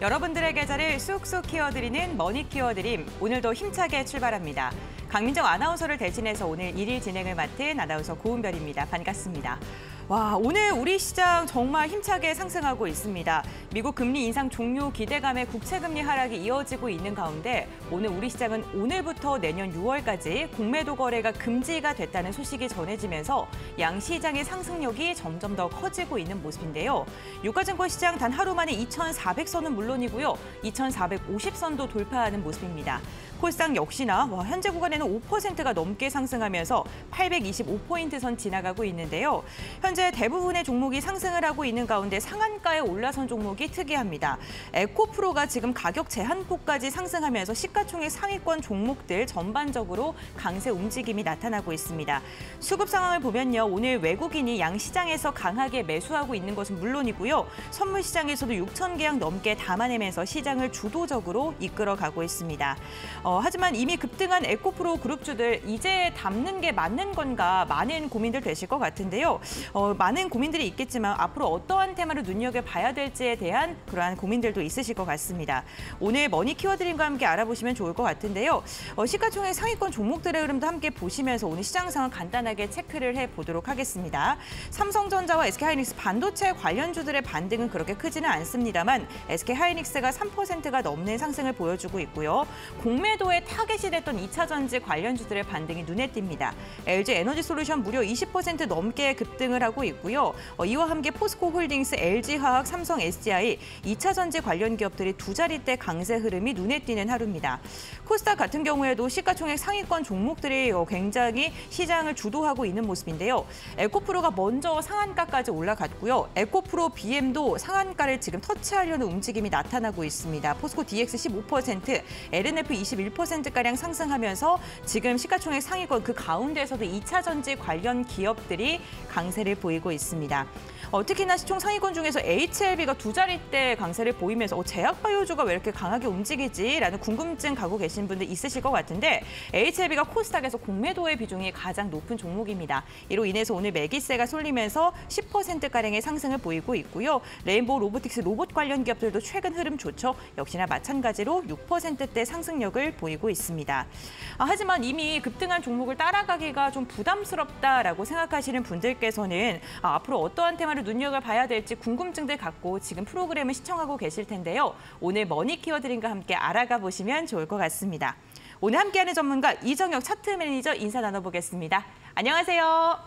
여러분들의 계좌를 쑥쑥 키워드리는 머니 키워드림 오늘도 힘차게 출발합니다. 강민정 아나운서를 대신해서 오늘 1일 진행을 맡은 아나운서 고은별입니다. 반갑습니다. 와, 오늘 우리 시장 정말 힘차게 상승하고 있습니다. 미국 금리 인상 종료 기대감에 국채 금리 하락이 이어지고 있는 가운데 오늘 우리 시장은 오늘부터 내년 6월까지 공매도 거래가 금지가 됐다는 소식이 전해지면서 양 시장의 상승력이 점점 더 커지고 있는 모습인데요. 유가증권 시장 단 하루 만에 2,400선은 물론이고요. 2,450선도 돌파하는 모습입니다. 콜상 역시나 와, 현재 구간에는 최근는 5%가 넘게 상승하면서 825포인트 선 지나가고 있는데요. 현재 대부분의 종목이 상승을 하고 있는 가운데 상한가에 올라선 종목이 특이합니다. 에코프로가 지금 가격 제한폭까지 상승하면서 시가총액 상위권 종목들 전반적으로 강세 움직임이 나타나고 있습니다. 수급 상황을 보면요. 오늘 외국인이 양시장에서 강하게 매수하고 있는 것은 물론이고요. 선물 시장에서도 6천 계약 넘게 담아내면서 시장을 주도적으로 이끌어가고 있습니다. 어, 하지만 이미 급등한 에코프로 앞으로 그룹주들 이제 담는 게 맞는 건가 많은 고민들 되실 것 같은데요. 어, 많은 고민들이 있겠지만 앞으로 어떠한 테마를 눈여겨봐야 될지에 대한 그러한 고민들도 있으실 것 같습니다. 오늘 머니 키워드림과 함께 알아보시면 좋을 것 같은데요. 어, 시가총액 상위권 종목들의 흐름도 함께 보시면서 오늘 시장 상황 간단하게 체크를 해보도록 하겠습니다. 삼성전자와 SK하이닉스 반도체 관련주들의 반등은 그렇게 크지는 않습니다만 SK하이닉스가 3%가 넘는 상승을 보여주고 있고요. 공매도에 타겟이 됐던 2차전지 관련주들의 반등이 눈에 띕니다. LG 에너지 솔루션 무려 20% 넘게 급등을 하고 있고요. 어, 이와 함께 포스코 홀딩스, LG화학, 삼성 SDI, 2차전지 관련 기업들이 두 자릿대 강세 흐름이 눈에 띄는 하루입니다. 코스닥 같은 경우에도 시가총액 상위권 종목들이 어, 굉장히 시장을 주도하고 있는 모습인데요. 에코프로가 먼저 상한가까지 올라갔고요. 에코프로 BM도 상한가를 지금 터치하려는 움직임이 나타나고 있습니다. 포스코 DX 15%, LNF 21%가량 상승하면서 지금 시가총액 상위권 그 가운데에서도 2차 전지 관련 기업들이 강세를 보이고 있습니다. 어, 특히나 시총 상위권 중에서 HLB가 두 자릿대 강세를 보이면서 어, 제약바이오주가 왜 이렇게 강하게 움직이지라는 궁금증 가고 계신 분들 있으실 것 같은데 HLB가 코스닥에서 공매도의 비중이 가장 높은 종목입니다. 이로 인해서 오늘 매기세가 쏠리면서 10%가량의 상승을 보이고 있고요. 레인보우 로보틱스 로봇 관련 기업들도 최근 흐름 좋죠. 역시나 마찬가지로 6%대 상승력을 보이고 있습니다. 아, 하지만 이미 급등한 종목을 따라가기가 좀 부담스럽다라고 생각하시는 분들께서는 아, 앞으로 어떠한 테마를 눈여겨봐야 될지 궁금증들 갖고 지금 프로그램을 시청하고 계실 텐데요. 오늘 머니 키워드링과 함께 알아가 보시면 좋을 것 같습니다. 오늘 함께하는 전문가 이정혁 차트 매니저 인사 나눠보겠습니다. 안녕하세요.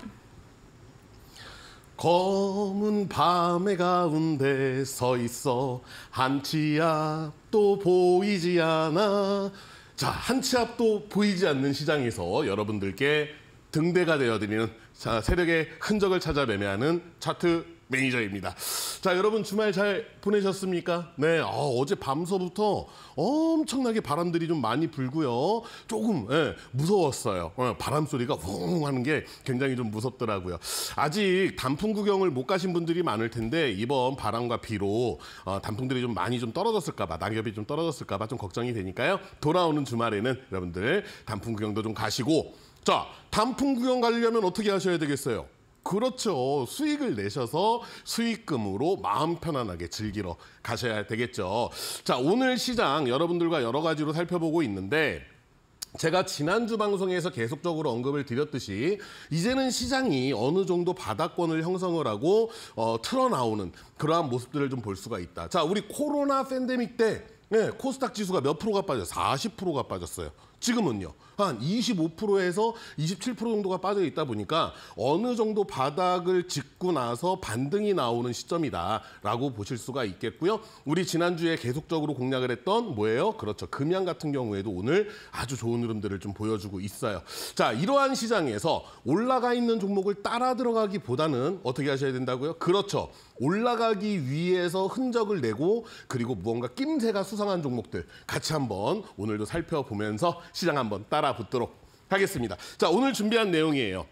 검은 밤의 가운데 서 있어 한 치 앞도 보이지 않아 자, 한 치 앞도 보이지 않는 시장에서 여러분들께 등대가 되어드리는 자, 세력의 흔적을 찾아 매매하는 차트 매니저입니다. 자, 여러분 주말 잘 보내셨습니까? 네, 아, 어, 제 밤서부터 엄청나게 바람들이 좀 많이 불고요. 조금 예, 무서웠어요. 예, 바람 소리가 웅 하는 게 굉장히 좀 무섭더라고요. 아직 단풍 구경을 못 가신 분들이 많을 텐데 이번 바람과 비로 어, 단풍들이 좀 많이 좀 떨어졌을까 봐 낙엽이 좀 떨어졌을까 봐 좀 걱정이 되니까요. 돌아오는 주말에는 여러분들 단풍 구경도 좀 가시고 자, 단풍 구경 가려면 어떻게 하셔야 되겠어요? 그렇죠. 수익을 내셔서 수익금으로 마음 편안하게 즐기러 가셔야 되겠죠. 자, 오늘 시장 여러분들과 여러 가지로 살펴보고 있는데 제가 지난주 방송에서 계속적으로 언급을 드렸듯이 이제는 시장이 어느 정도 바닥권을 형성을 하고 어, 틀어나오는 그러한 모습들을 좀 볼 수가 있다. 자, 우리 코로나 팬데믹 때 네, 코스닥 지수가 몇 프로가 빠져요 40%가 빠졌어요. 지금은요. 한 25%에서 27% 정도가 빠져 있다 보니까 어느 정도 바닥을 짚고 나서 반등이 나오는 시점이다라고 보실 수가 있겠고요. 우리 지난주에 계속적으로 공략을 했던 뭐예요? 그렇죠. 금양 같은 경우에도 오늘 아주 좋은 흐름들을 좀 보여주고 있어요. 자, 이러한 시장에서 올라가 있는 종목을 따라 들어가기보다는 어떻게 하셔야 된다고요? 그렇죠. 올라가기 위해서 흔적을 내고 그리고 무언가 낌새가 수상한 종목들 같이 한번 오늘도 살펴보면서 시장 한번 따라 알아보도록 하겠습니다. 자, 오늘 준비한 내용이에요.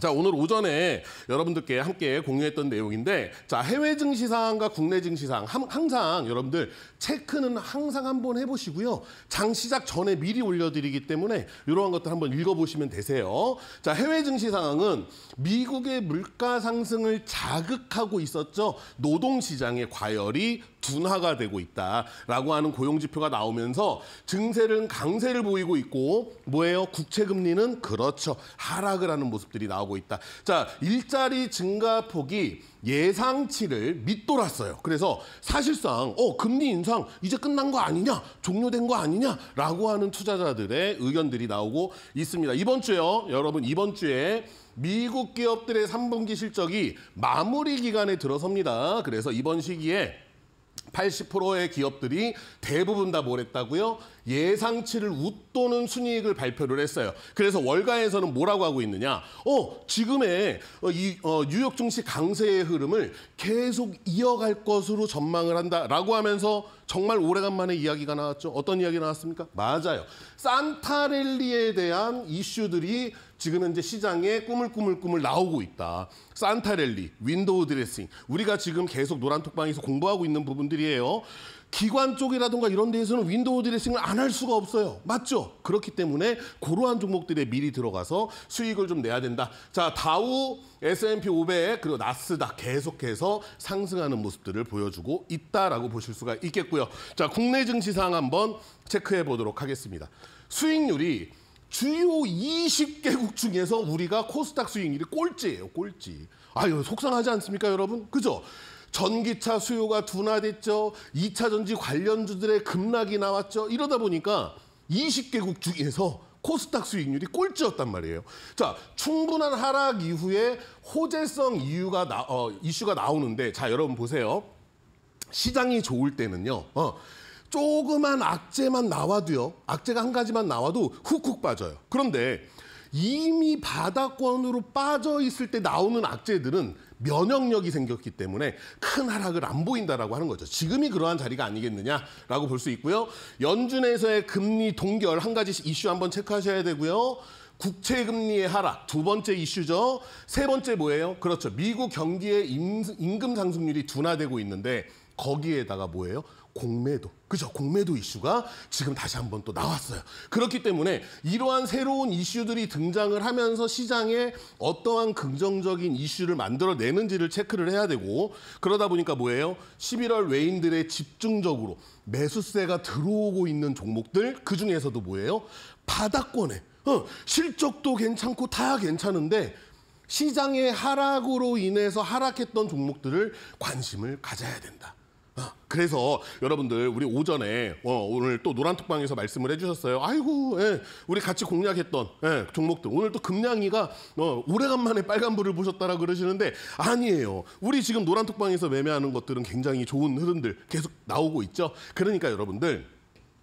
자, 오늘 오전에 여러분들께 함께 공유했던 내용인데, 자, 해외 증시상과 국내 증시상, 항상 여러분들 체크는 항상 한번 해보시고요. 장 시작 전에 미리 올려드리기 때문에 이러한 것들 한번 읽어보시면 되세요. 자, 해외 증시 상황은 미국의 물가 상승을 자극하고 있었죠. 노동시장의 과열이 둔화가 되고 있다라고 하는 고용 지표가 나오면서 증세는 강세를 보이고 있고 뭐예요? 국채 금리는 그렇죠. 하락을 하는 모습들이 나오고 있다. 자, 일자리 증가폭이 예상치를 밑돌았어요. 그래서 사실상 어 금리 인상 이제 끝난 거 아니냐? 종료된 거 아니냐라고 하는 투자자들의 의견들이 나오고 있습니다. 이번 주요. 에 여러분 이번 주에 미국 기업들의 3분기 실적이 마무리 기간에 들어섭니다. 그래서 이번 시기에 80%의 기업들이 대부분 다 뭘 했다고요? 예상치를 웃도는 순이익을 발표를 했어요. 그래서 월가에서는 뭐라고 하고 있느냐? 어, 지금의 어, 이 어, 뉴욕 증시 강세의 흐름을 계속 이어갈 것으로 전망을 한다라고 하면서 정말 오래간만에 이야기가 나왔죠. 어떤 이야기 나왔습니까? 맞아요. 산타랠리에 대한 이슈들이 지금 현재 시장에 꾸물꾸물꾸물 나오고 있다. 산타렐리 윈도우 드레싱. 우리가 지금 계속 노란톡방에서 공부하고 있는 부분들이에요. 기관 쪽이라든가 이런 데에서는 윈도우 드레싱을 안 할 수가 없어요. 맞죠? 그렇기 때문에 고러한 종목들에 미리 들어가서 수익을 좀 내야 된다. 자, 다우, S&P 500, 그리고 나스닥 계속해서 상승하는 모습들을 보여주고 있다라고 보실 수가 있겠고요. 자, 국내 증시상 한번 체크해 보도록 하겠습니다. 수익률이 주요 20개국 중에서 우리가 코스닥 수익률이 꼴찌예요, 꼴찌. 아유, 속상하지 않습니까, 여러분? 그죠? 전기차 수요가 둔화됐죠. 2차 전지 관련주들의 급락이 나왔죠. 이러다 보니까 20개국 중에서 코스닥 수익률이 꼴찌였단 말이에요. 자, 충분한 하락 이후에 호재성 이유가 나, 어, 이슈가 나오는데 자, 여러분 보세요. 시장이 좋을 때는요. 어, 조그만 악재만 나와도요. 악재가 한 가지만 나와도 훅훅 빠져요. 그런데 이미 바닥권으로 빠져 있을 때 나오는 악재들은 면역력이 생겼기 때문에 큰 하락을 안 보인다라고 하는 거죠. 지금이 그러한 자리가 아니겠느냐라고 볼 수 있고요. 연준에서의 금리 동결 한 가지 이슈 한번 체크하셔야 되고요. 국채 금리의 하락 두 번째 이슈죠. 세 번째 뭐예요? 그렇죠. 미국 경기의 임금 상승률이 둔화되고 있는데 거기에다가 뭐예요? 공매도, 그죠? 공매도 이슈가 지금 다시 한번 또 나왔어요. 그렇기 때문에 이러한 새로운 이슈들이 등장을 하면서 시장에 어떠한 긍정적인 이슈를 만들어내는지를 체크를 해야 되고 그러다 보니까 뭐예요? 11월 외인들의 집중적으로 매수세가 들어오고 있는 종목들 그중에서도 뭐예요? 바닥권에 어, 실적도 괜찮고 다 괜찮은데 시장의 하락으로 인해서 하락했던 종목들을 관심을 가져야 된다. 그래서 여러분들 우리 오전에 어, 오늘 또 노란톡방에서 말씀을 해주셨어요. 아이고, 예, 우리 같이 공략했던 예, 종목들 오늘 또 금량이가 어, 오래간만에 빨간불을 보셨다라 그러시는데 아니에요. 우리 지금 노란톡방에서 매매하는 것들은 굉장히 좋은 흐름들 계속 나오고 있죠. 그러니까 여러분들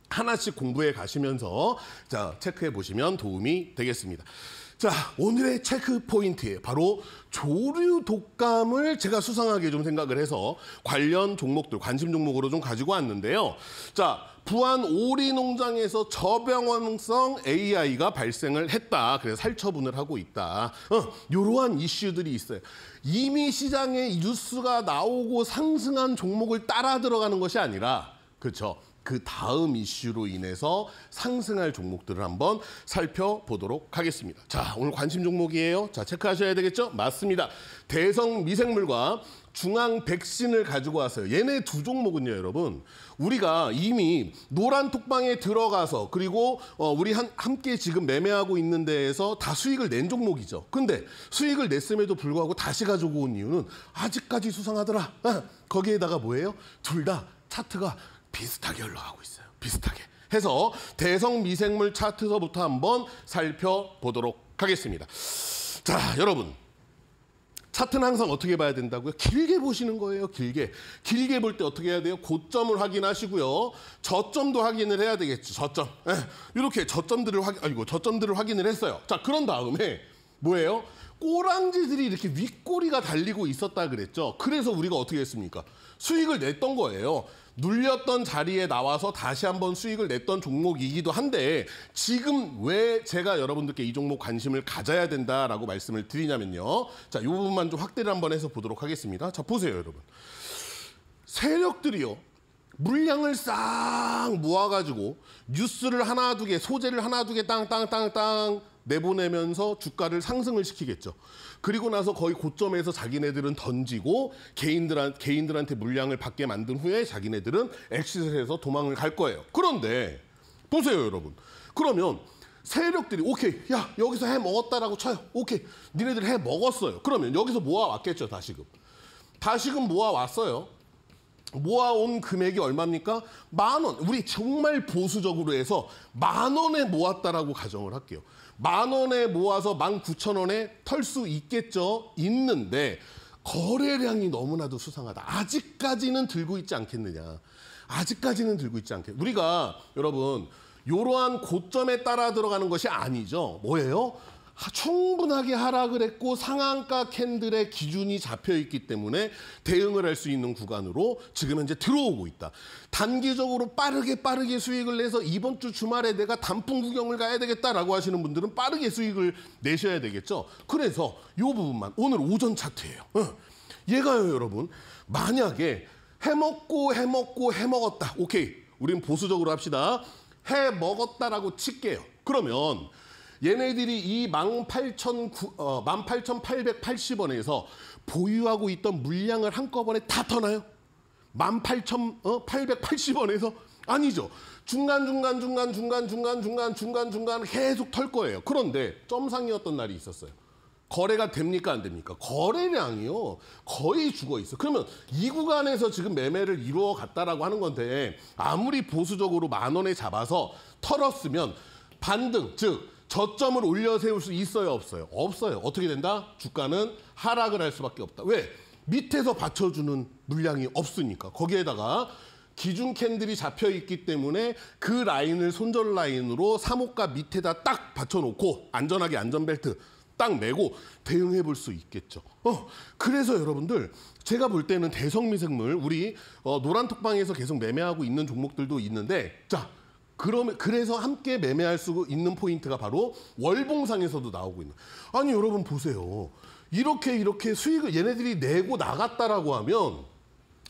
하나씩 공부해 가시면서 자 체크해 보시면 도움이 되겠습니다. 자, 오늘의 체크 포인트 바로 조류 독감을 제가 수상하게 좀 생각을 해서 관련 종목들, 관심 종목으로 좀 가지고 왔는데요. 자, 부안 오리 농장에서 저병원성 AI가 발생을 했다. 그래서 살처분을 하고 있다. 어, 이러한 이슈들이 있어요. 이미 시장에 뉴스가 나오고 상승한 종목을 따라 들어가는 것이 아니라 그렇죠. 그 다음 이슈로 인해서 상승할 종목들을 한번 살펴보도록 하겠습니다. 자, 오늘 관심 종목이에요. 자, 체크하셔야 되겠죠? 맞습니다. 대성 미생물과 중앙 백신을 가지고 왔어요. 얘네 두 종목은요, 여러분. 우리가 이미 노란 톡방에 들어가서 그리고 어, 우리 한, 함께 지금 매매하고 있는 데에서 다 수익을 낸 종목이죠. 근데 수익을 냈음에도 불구하고 다시 가지고 온 이유는 아직까지 수상하더라. 아, 거기에다가 뭐예요? 둘 다 차트가 비슷하게 흘러가고 있어요. 비슷하게. 해서 대성 미생물 차트서부터 한번 살펴보도록 하겠습니다. 자, 여러분. 차트는 항상 어떻게 봐야 된다고요? 길게 보시는 거예요, 길게. 길게 볼 때 어떻게 해야 돼요? 고점을 확인하시고요. 저점도 확인을 해야 되겠죠, 저점. 에, 예. 이렇게 저점들을 확인, 아이고, 저점들을 확인을 했어요. 자, 그런 다음에 뭐예요? 꼬랑지들이 이렇게 윗꼬리가 달리고 있었다 그랬죠. 그래서 우리가 어떻게 했습니까? 수익을 냈던 거예요. 눌렸던 자리에 나와서 다시 한번 수익을 냈던 종목이기도 한데 지금 왜 제가 여러분들께 이 종목 관심을 가져야 된다라고 말씀을 드리냐면요. 자, 이 부분만 좀 확대를 한번 해서 보도록 하겠습니다. 자, 보세요, 여러분. 세력들이요. 물량을 싹 모아가지고 뉴스를 하나 두 개, 소재를 하나 두 개 땅 땅 땅 땅 내보내면서 주가를 상승을 시키겠죠. 그리고 나서 거의 고점에서 자기네들은 던지고 개인들한 개인들한테 물량을 받게 만든 후에 자기네들은 엑시스를 해서 도망을 갈 거예요. 그런데 보세요, 여러분. 그러면 세력들이 오케이 야 여기서 해 먹었다라고 쳐요 오케이 니네들 해 먹었어요 그러면 여기서 모아왔겠죠 다시금 다시금 모아왔어요 모아온 금액이 얼마입니까? 만 원. 우리 정말 보수적으로 해서 만 원에 모았다라고 가정을 할게요. 만 원에 모아서 만 구천 원에 털 수 있겠죠? 있는데 거래량이 너무나도 수상하다. 아직까지는 들고 있지 않겠느냐. 아직까지는 들고 있지 않겠. 우리가 여러분 이러한 고점에 따라 들어가는 것이 아니죠. 뭐예요? 충분하게 하락을 했고 상한가 캔들의 기준이 잡혀 있기 때문에 대응을 할 수 있는 구간으로 지금 현재 들어오고 있다. 단기적으로 빠르게 빠르게 수익을 내서 이번 주 주말에 내가 단풍 구경을 가야 되겠다라고 하시는 분들은 빠르게 수익을 내셔야 되겠죠. 그래서 이 부분만 오늘 오전 차트예요. 어. 얘가요 여러분 만약에 해먹고 해먹고 해먹었다. 오케이 우린 보수적으로 합시다. 해먹었다라고 칠게요. 그러면 얘네들이 이 18,880원에서 어, 보유하고 있던 물량을 한꺼번에 다 터나요? 18,880원에서 어, 아니죠. 중간중간 중간 중간 중간 중간 중간 중간 계속 털 거예요. 그런데 점상이었던 날이 있었어요. 거래가 됩니까 안 됩니까? 거래량이요 거의 죽어 있어. 그러면 이 구간에서 지금 매매를 이루어 갔다라고 하는 건데 아무리 보수적으로 만 원에 잡아서 털었으면 반등 즉 저점을 올려 세울 수 있어요, 없어요? 없어요. 어떻게 된다? 주가는 하락을 할 수밖에 없다. 왜? 밑에서 받쳐주는 물량이 없으니까. 거기에다가 기준 캔들이 잡혀 있기 때문에 그 라인을 손절 라인으로 3호가 밑에다 딱 받쳐놓고 안전하게 안전벨트 딱 메고 대응해 볼 수 있겠죠. 어, 그래서 여러분들 제가 볼 때는 대성미생물 우리 어, 노란 톡방에서 계속 매매하고 있는 종목들도 있는데 자 그럼 그래서 함께 매매할 수 있는 포인트가 바로 월봉상에서도 나오고 있는. 아니 여러분 보세요. 이렇게 이렇게 수익을 얘네들이 내고 나갔다라고 하면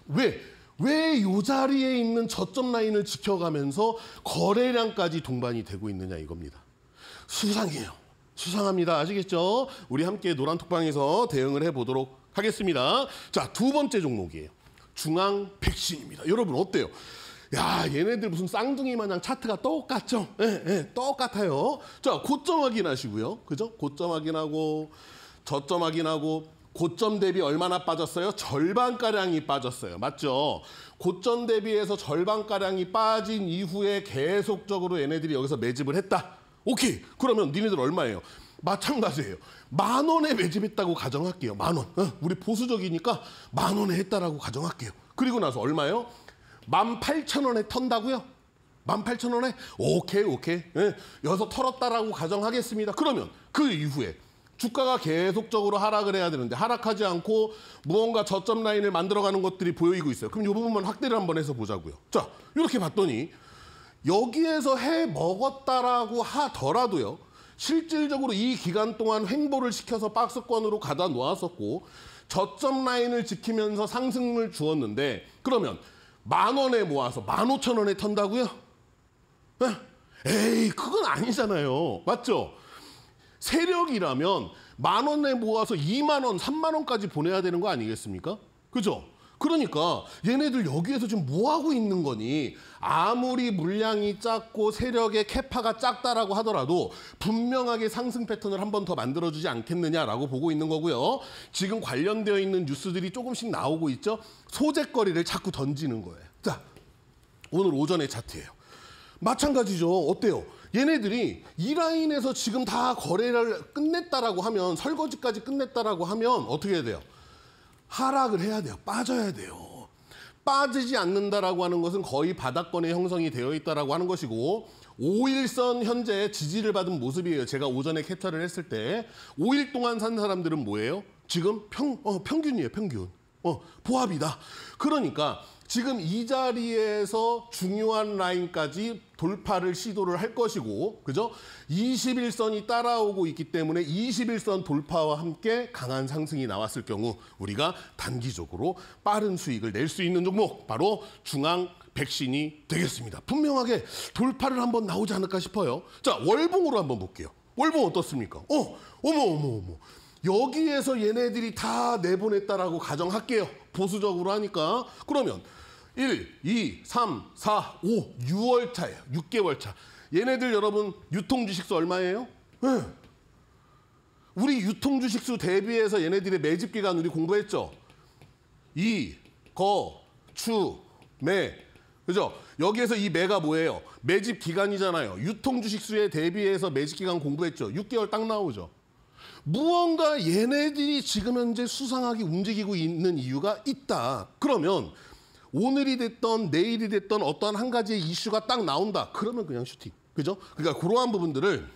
왜? 왜 이 자리에 있는 저점 라인을 지켜가면서 거래량까지 동반이 되고 있느냐 이겁니다. 수상해요. 수상합니다. 아시겠죠? 우리 함께 노란톡방에서 대응을 해보도록 하겠습니다. 자, 두 번째 종목이에요. 중앙 백신입니다. 여러분 어때요? 야, 얘네들 무슨 쌍둥이 마냥 차트가 똑같죠? 예, 예, 똑같아요. 자, 고점 확인하시고요. 그죠? 고점 확인하고, 저점 확인하고, 고점 대비 얼마나 빠졌어요? 절반가량이 빠졌어요. 맞죠? 고점 대비해서 절반가량이 빠진 이후에 계속적으로 얘네들이 여기서 매집을 했다. 오케이. 그러면 니네들 얼마예요? 마찬가지예요. 만 원에 매집했다고 가정할게요. 만 원. 어, 우리 보수적이니까 만 원에 했다라고 가정할게요. 그리고 나서 얼마예요? 18,000원에 턴다고요? 18,000원에? 오케이, 오케이. 예, 여기서 털었다라고 가정하겠습니다. 그러면 그 이후에 주가가 계속적으로 하락을 해야 되는데 하락하지 않고 무언가 저점 라인을 만들어가는 것들이 보이고 있어요. 그럼 이 부분만 확대를 한번 해서 보자고요. 자, 이렇게 봤더니 여기에서 해 먹었다라고 하더라도요. 실질적으로 이 기간 동안 횡보를 시켜서 박스권으로 가다 놓았었고 저점 라인을 지키면서 상승을 주었는데 그러면 만 원에 모아서 만 오천 원에 턴다고요 예? 에이 그건 아니잖아요. 맞죠? 세력이라면 만 원에 모아서 2만 원, 3만 원까지 보내야 되는 거 아니겠습니까? 그죠? 그러니까 얘네들 여기에서 지금 뭐하고 있는 거니 아무리 물량이 작고 세력의 캐파가 작다라고 하더라도 분명하게 상승 패턴을 한 번 더 만들어주지 않겠느냐라고 보고 있는 거고요. 지금 관련되어 있는 뉴스들이 조금씩 나오고 있죠. 소재거리를 자꾸 던지는 거예요. 자, 오늘 오전의 차트예요. 마찬가지죠. 어때요? 얘네들이 이 라인에서 지금 다 거래를 끝냈다라고 하면 설거지까지 끝냈다라고 하면 어떻게 해야 돼요? 하락을 해야 돼요. 빠져야 돼요. 빠지지 않는다라고 하는 것은 거의 바닥권의 형성이 되어 있다라고 하는 것이고 5일선 현재 지지를 받은 모습이에요. 제가 오전에 캡처를 했을 때 5일 동안 산 사람들은 뭐예요? 지금 평, 어, 평균이에요. 평균. 어, 보합이다. 그러니까 지금 이 자리에서 중요한 라인까지 돌파를 시도를 할 것이고, 그죠? 21선이 따라오고 있기 때문에 21선 돌파와 함께 강한 상승이 나왔을 경우 우리가 단기적으로 빠른 수익을 낼 수 있는 종목, 바로 중앙 백신이 되겠습니다. 분명하게 돌파를 한번 나오지 않을까 싶어요. 자, 월봉으로 한번 볼게요. 월봉 어떻습니까? 어, 어머, 어머, 어머. 여기에서 얘네들이 다 내보냈다라고 가정할게요. 보수적으로 하니까. 그러면 1, 2, 3, 4, 5, 6월 차예요. 6개월 차. 얘네들 여러분 유통 주식수 얼마예요? 네. 우리 유통 주식수 대비해서 얘네들의 매집 기간 우리 공부했죠. 이, 거, 추, 매. 그죠? 여기에서 이 매가 뭐예요? 매집 기간이잖아요. 유통 주식수에 대비해서 매집 기간 공부했죠. 6개월 딱 나오죠. 무언가 얘네들이 지금 현재 수상하게 움직이고 있는 이유가 있다. 그러면 오늘이 됐던 내일이 됐던 어떤한 가지의 이슈가 딱 나온다. 그러면 그냥 슈팅. 그죠? 그러니까 그러한 부분들을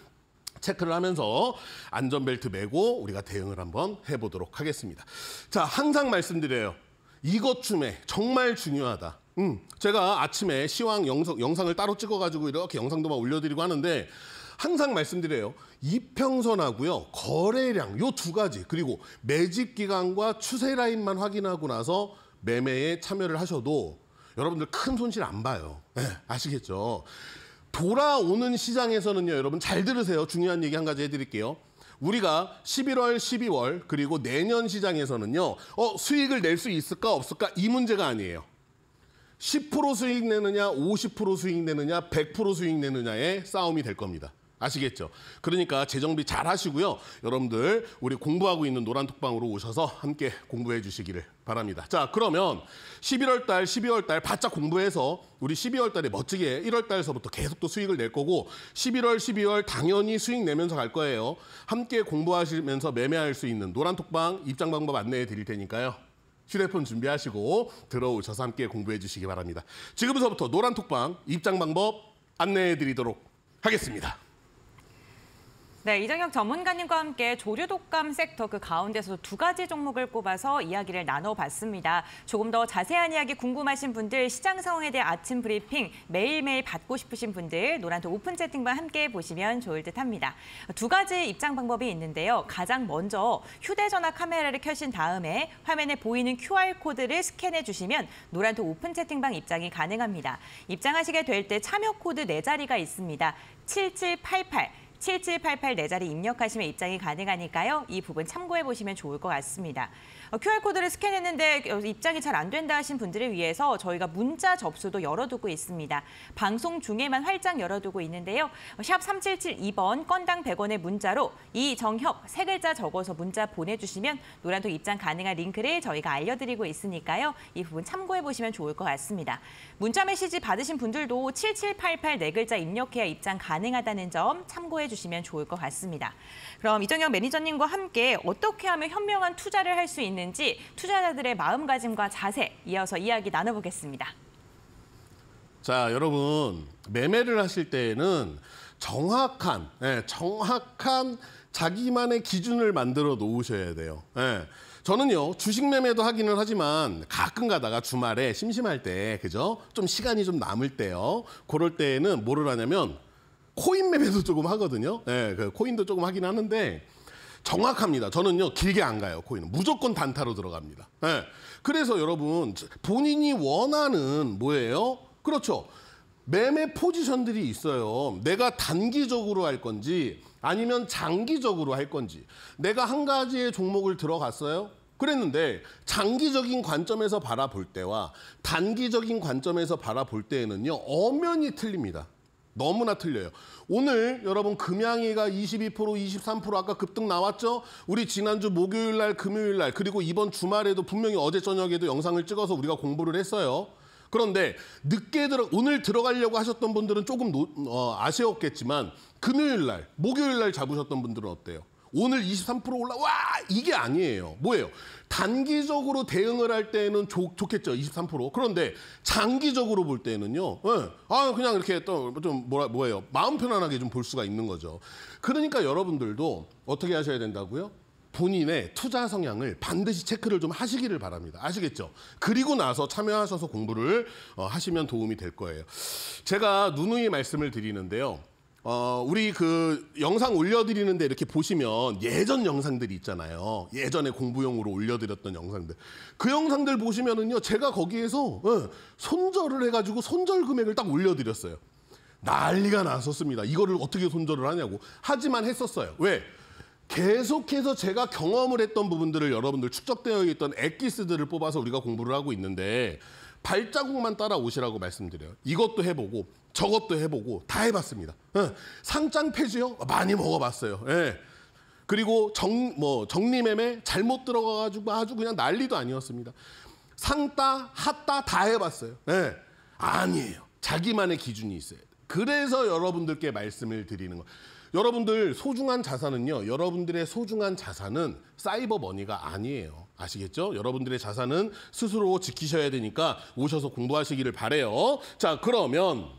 체크를 하면서 안전벨트 메고 우리가 대응을 한번 해보도록 하겠습니다. 자, 항상 말씀드려요. 이것쯤에 정말 중요하다. 음, 제가 아침에 시황 영상, 영상을 따로 찍어가지고 이렇게 영상도 막 올려드리고 하는데 항상 말씀드려요. 이평선하고요. 거래량 요 두 가지 그리고 매집 기간과 추세 라인만 확인하고 나서 매매에 참여를 하셔도 여러분들 큰 손실 안 봐요. 네, 아시겠죠? 돌아오는 시장에서는요, 여러분 잘 들으세요. 중요한 얘기 한 가지 해드릴게요. 우리가 11월, 12월 그리고 내년 시장에서는요. 어, 수익을 낼 수 있을까 없을까 이 문제가 아니에요. 10% 수익 내느냐, 50% 수익 내느냐, 100% 수익 내느냐의 싸움이 될 겁니다. 아시겠죠? 그러니까 재정비 잘 하시고요. 여러분들 우리 공부하고 있는 노란 톡방으로 오셔서 함께 공부해 주시기를 바랍니다. 자, 그러면 11월 달, 12월 달 바짝 공부해서 우리 12월 달에 멋지게 1월 달서부터 계속 또 수익을 낼 거고 11월, 12월 당연히 수익 내면서 갈 거예요. 함께 공부하시면서 매매할 수 있는 노란 톡방 입장 방법 안내해 드릴 테니까요. 휴대폰 준비하시고 들어오셔서 함께 공부해 주시기 바랍니다. 지금부터 노란 톡방 입장 방법 안내해 드리도록 하겠습니다. 네, 이정혁 전문가님과 함께 조류 독감 섹터 그 가운데서 두 가지 종목을 꼽아서 이야기를 나눠봤습니다. 조금 더 자세한 이야기 궁금하신 분들, 시장 상황에 대해 아침 브리핑 매일매일 받고 싶으신 분들 노란톡 오픈 채팅방 함께 보시면 좋을 듯합니다. 두 가지 입장 방법이 있는데요. 가장 먼저 휴대전화 카메라를 켜신 다음에 화면에 보이는 QR 코드를 스캔해 주시면 노란톡 오픈 채팅방 입장이 가능합니다. 입장하시게 될 때 참여 코드 네 자리가 있습니다. 7788 7788네 자리 입력하시면 입장이 가능하니까요. 이 부분 참고해 보시면 좋을 것 같습니다. QR코드를 어, 스캔했는데 어, 입장이 잘 안 된다 하신 분들을 위해서 저희가 문자 접수도 열어두고 있습니다. 방송 중에만 활짝 열어두고 있는데요. 어, 샵 3772번 건당 100원의 문자로 이정혁 세 글자 적어서 문자 보내주시면 노란톡 입장 가능한 링크를 저희가 알려드리고 있으니까요. 이 부분 참고해보시면 좋을 것 같습니다. 문자 메시지 받으신 분들도 7788 4 글자 입력해야 입장 가능하다는 점 참고해주시면 좋을 것 같습니다. 그럼 이정혁 매니저님과 함께 어떻게 하면 현명한 투자를 할 수 있는 있는지 투자자들의 마음가짐과 자세 이어서 이야기 나눠보겠습니다. 자, 여러분 매매를 하실 때에는 정확한, 예, 정확한 자기만의 기준을 만들어 놓으셔야 돼요. 예. 저는요 주식 매매도 하기는 하지만 가끔 가다가 주말에 심심할 때 그죠 좀 시간이 좀 남을 때요 그럴 때에는 뭐를 하냐면 코인 매매도 조금 하거든요 예, 그 코인도 조금 하긴 하는데 정확합니다. 저는요 길게 안 가요 코인은 무조건 단타로 들어갑니다. 네. 그래서 여러분 본인이 원하는 뭐예요? 그렇죠. 매매 포지션들이 있어요. 내가 단기적으로 할 건지 아니면 장기적으로 할 건지 내가 한 가지의 종목을 들어갔어요. 그랬는데 장기적인 관점에서 바라볼 때와 단기적인 관점에서 바라볼 때에는요 엄연히 틀립니다. 너무나 틀려요. 오늘 여러분 금양이가 22% 23% 아까 급등 나왔죠? 우리 지난주 목요일 날 금요일 날 그리고 이번 주말에도 분명히 어제 저녁에도 영상을 찍어서 우리가 공부를 했어요. 그런데 늦게 들어 오늘 들어가려고 하셨던 분들은 조금 노, 어, 아쉬웠겠지만 금요일 날 목요일 날 잡으셨던 분들은 어때요? 오늘 23% 올라와 이게 아니에요. 뭐예요? 단기적으로 대응을 할 때는 좋, 좋겠죠. 23%. 그런데 장기적으로 볼 때는요. 네. 아 그냥 이렇게 또좀 뭐라 뭐예요? 마음 편안하게 좀 볼 수가 있는 거죠. 그러니까 여러분들도 어떻게 하셔야 된다고요? 본인의 투자 성향을 반드시 체크를 좀 하시기를 바랍니다. 아시겠죠? 그리고 나서 참여하셔서 공부를 어, 하시면 도움이 될 거예요. 제가 누누이 말씀을 드리는데요. 어, 우리 그 영상 올려드리는데 이렇게 보시면 예전 영상들이 있잖아요. 예전에 공부용으로 올려드렸던 영상들. 그 영상들 보시면은요, 제가 거기에서 예, 손절을 해가지고 손절 금액을 딱 올려드렸어요. 난리가 났었습니다. 이거를 어떻게 손절을 하냐고. 하지만 했었어요. 왜? 계속해서 제가 경험을 했던 부분들을 여러분들 축적되어 있던 액기스들을 뽑아서 우리가 공부를 하고 있는데 발자국만 따라오시라고 말씀드려요. 이것도 해보고 저것도 해보고 다 해봤습니다. 예. 상장 폐지요? 많이 먹어봤어요. 예. 그리고 정, 뭐, 정리매매 잘못 들어가가지고 아주 그냥 난리도 아니었습니다. 상따, 핫따 다 해봤어요. 예. 아니에요. 자기만의 기준이 있어요. 그래서 여러분들께 말씀을 드리는 거예요. 여러분들 소중한 자산은요. 여러분들의 소중한 자산은 사이버 머니가 아니에요. 아시겠죠? 여러분들의 자산은 스스로 지키셔야 되니까 오셔서 공부하시기를 바래요. 자, 그러면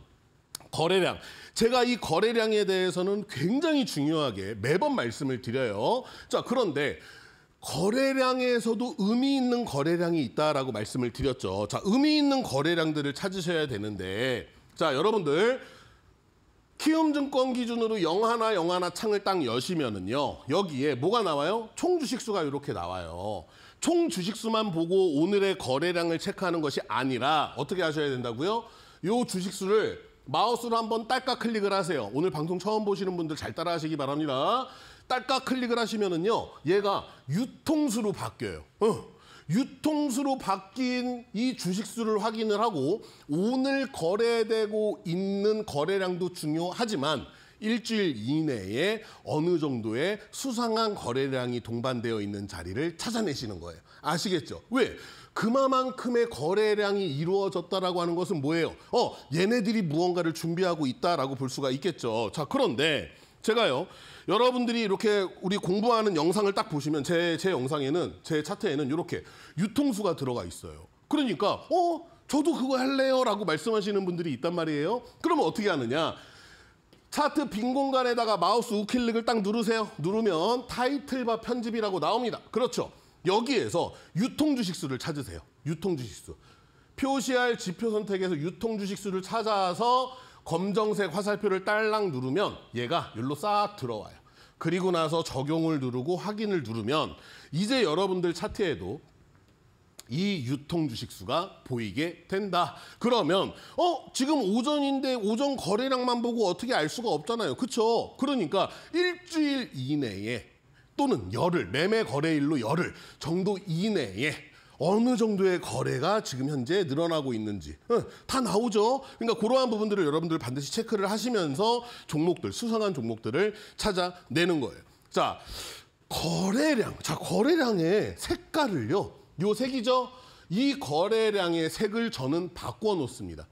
거래량. 제가 이 거래량에 대해서는 굉장히 중요하게 매번 말씀을 드려요. 자, 그런데 거래량에서도 의미 있는 거래량이 있다라고 말씀을 드렸죠. 자, 의미 있는 거래량들을 찾으셔야 되는데 자, 여러분들 키움증권 기준으로 영 하나 영 하나 창을 딱 여시면은요 여기에 뭐가 나와요? 총주식수가 이렇게 나와요. 총 주식수만 보고 오늘의 거래량을 체크하는 것이 아니라 어떻게 하셔야 된다고요? 요 주식수를 마우스로 한번 딸깍 클릭을 하세요. 오늘 방송 처음 보시는 분들 잘 따라하시기 바랍니다. 딸깍 클릭을 하시면은요, 얘가 유통수로 바뀌어요. 어. 유통수로 바뀐 이 주식수를 확인을 하고 오늘 거래되고 있는 거래량도 중요하지만 일주일 이내에 어느 정도의 수상한 거래량이 동반되어 있는 자리를 찾아내시는 거예요. 아시겠죠? 왜? 그만큼의 마 거래량이 이루어졌다라고 하는 것은 뭐예요? 어, 얘네들이 무언가를 준비하고 있다라고 볼 수가 있겠죠. 자, 그런데 제가요. 여러분들이 이렇게 우리 공부하는 영상을 딱 보시면 제, 제 영상에는 제 차트에는 이렇게 유통수가 들어가 있어요. 그러니까 어 저도 그거 할래요 라고 말씀하시는 분들이 있단 말이에요. 그러면 어떻게 하느냐. 차트 빈 공간에다가 마우스 우클릭을 딱 누르세요. 누르면 타이틀바 편집이라고 나옵니다. 그렇죠. 여기에서 유통 주식수를 찾으세요. 유통 주식수. 표시할 지표 선택에서 유통 주식수를 찾아서 검정색 화살표를 딸랑 누르면 얘가 여기로 싹 들어와요. 그리고 나서 적용을 누르고 확인을 누르면 이제 여러분들 차트에도 이 유통 주식수가 보이게 된다. 그러면 어 지금 오전인데 오전 거래량만 보고 어떻게 알 수가 없잖아요. 그렇죠? 그러니까 일주일 이내에 또는 열흘 매매 거래일로 열흘 정도 이내에 어느 정도의 거래가 지금 현재 늘어나고 있는지 다 나오죠. 그러니까 그러한 부분들을 여러분들 반드시 체크를 하시면서 종목들 수상한 종목들을 찾아내는 거예요. 자 거래량 자 거래량의 색깔을요. 요 색이죠. 이 거래량의 색을 저는 바꿔 놓습니다.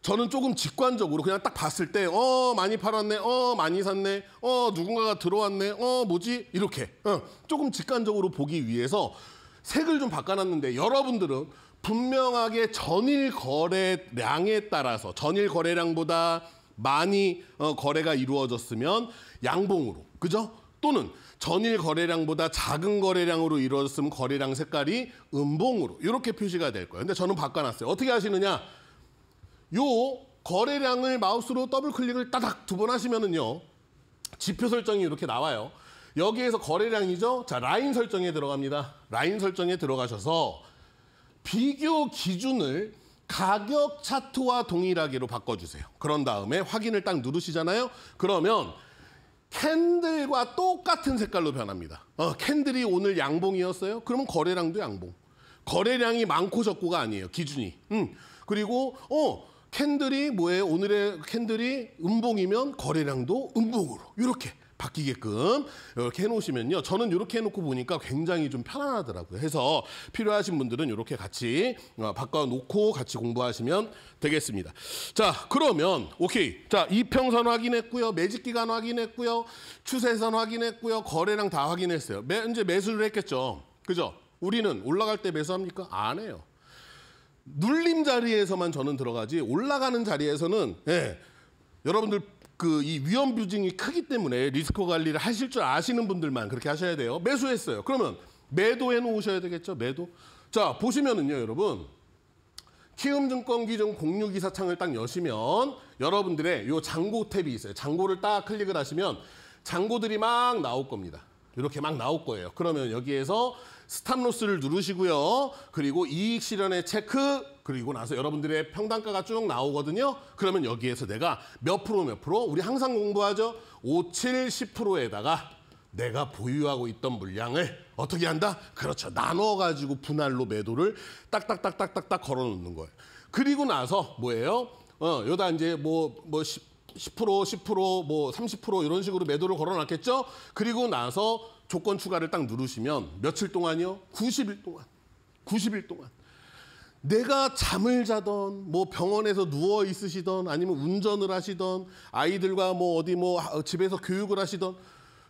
저는 조금 직관적으로 그냥 딱 봤을 때, 어, 많이 팔았네, 어, 많이 샀네, 어, 누군가가 들어왔네, 어, 뭐지? 이렇게. 어, 조금 직관적으로 보기 위해서 색을 좀 바꿔놨는데 여러분들은 분명하게 전일 거래량에 따라서 전일 거래량보다 많이 어, 거래가 이루어졌으면 양봉으로, 그죠? 또는 전일 거래량보다 작은 거래량으로 이루어졌으면 거래량 색깔이 음봉으로 이렇게 표시가 될 거예요. 근데 저는 바꿔놨어요. 어떻게 하시느냐? 요 거래량을 마우스로 더블 클릭을 따닥 두 번 하시면은요. 지표 설정이 이렇게 나와요. 여기에서 거래량이죠. 자, 라인 설정에 들어갑니다. 라인 설정에 들어가셔서 비교 기준을 가격 차트와 동일하게로 바꿔주세요. 그런 다음에 확인을 딱 누르시잖아요. 그러면 캔들과 똑같은 색깔로 변합니다. 어, 캔들이 오늘 양봉이었어요? 그러면 거래량도 양봉. 거래량이 많고 적고가 아니에요. 기준이. 음. 그리고 어 캔들이 뭐예요? 오늘의 캔들이 음봉이면 거래량도 음봉으로 이렇게 바뀌게끔 이렇게 해놓으시면요. 저는 이렇게 해놓고 보니까 굉장히 좀 편안하더라고요. 해서 필요하신 분들은 이렇게 같이 어, 바꿔놓고 같이 공부하시면 되겠습니다. 자, 그러면 오케이. 자, 이평선 확인했고요. 매직 기간 확인했고요. 추세선 확인했고요. 거래량 다 확인했어요. 매, 이제 매수를 했겠죠. 그죠? 우리는 올라갈 때 매수합니까? 안 해요. 눌림 자리에서만 저는 들어가지 올라가는 자리에서는 예, 여러분들 그이 위험 비중이 크기 때문에 리스크 관리를 하실 줄 아시는 분들만 그렇게 하셔야 돼요. 매수했어요. 그러면 매도해 놓으셔야 되겠죠. 매도. 자, 보시면은요, 여러분. 키움증권 기준 공유 기사창을 딱 여시면 여러분들의 요 장고 탭이 있어요. 장고를 딱 클릭을 하시면 장고들이 막 나올 겁니다. 이렇게 막 나올 거예요. 그러면 여기에서 스탑로스를 누르시고요. 그리고 이익 실현의 체크 그리고 나서 여러분들의 평단가가 쭉 나오거든요. 그러면 여기에서 내가 몇 프로 몇 프로 우리 항상 공부하죠. 5, 7, 10%에다가 내가 보유하고 있던 물량을 어떻게 한다? 그렇죠. 나눠 가지고 분할로 매도를 딱딱딱딱딱딱 걸어 놓는 거예요. 그리고 나서 뭐예요? 어, 여다 이제 뭐뭐 10%, 10%뭐 30% 이런 식으로 매도를 걸어 놨겠죠? 그리고 나서 조건 추가를 딱 누르시면 며칠 동안이요? 90일 동안. 90일 동안. 내가 잠을 자던 뭐 병원에서 누워 있으시던 아니면 운전을 하시던 아이들과 뭐 어디 뭐 어, 집에서 교육을 하시던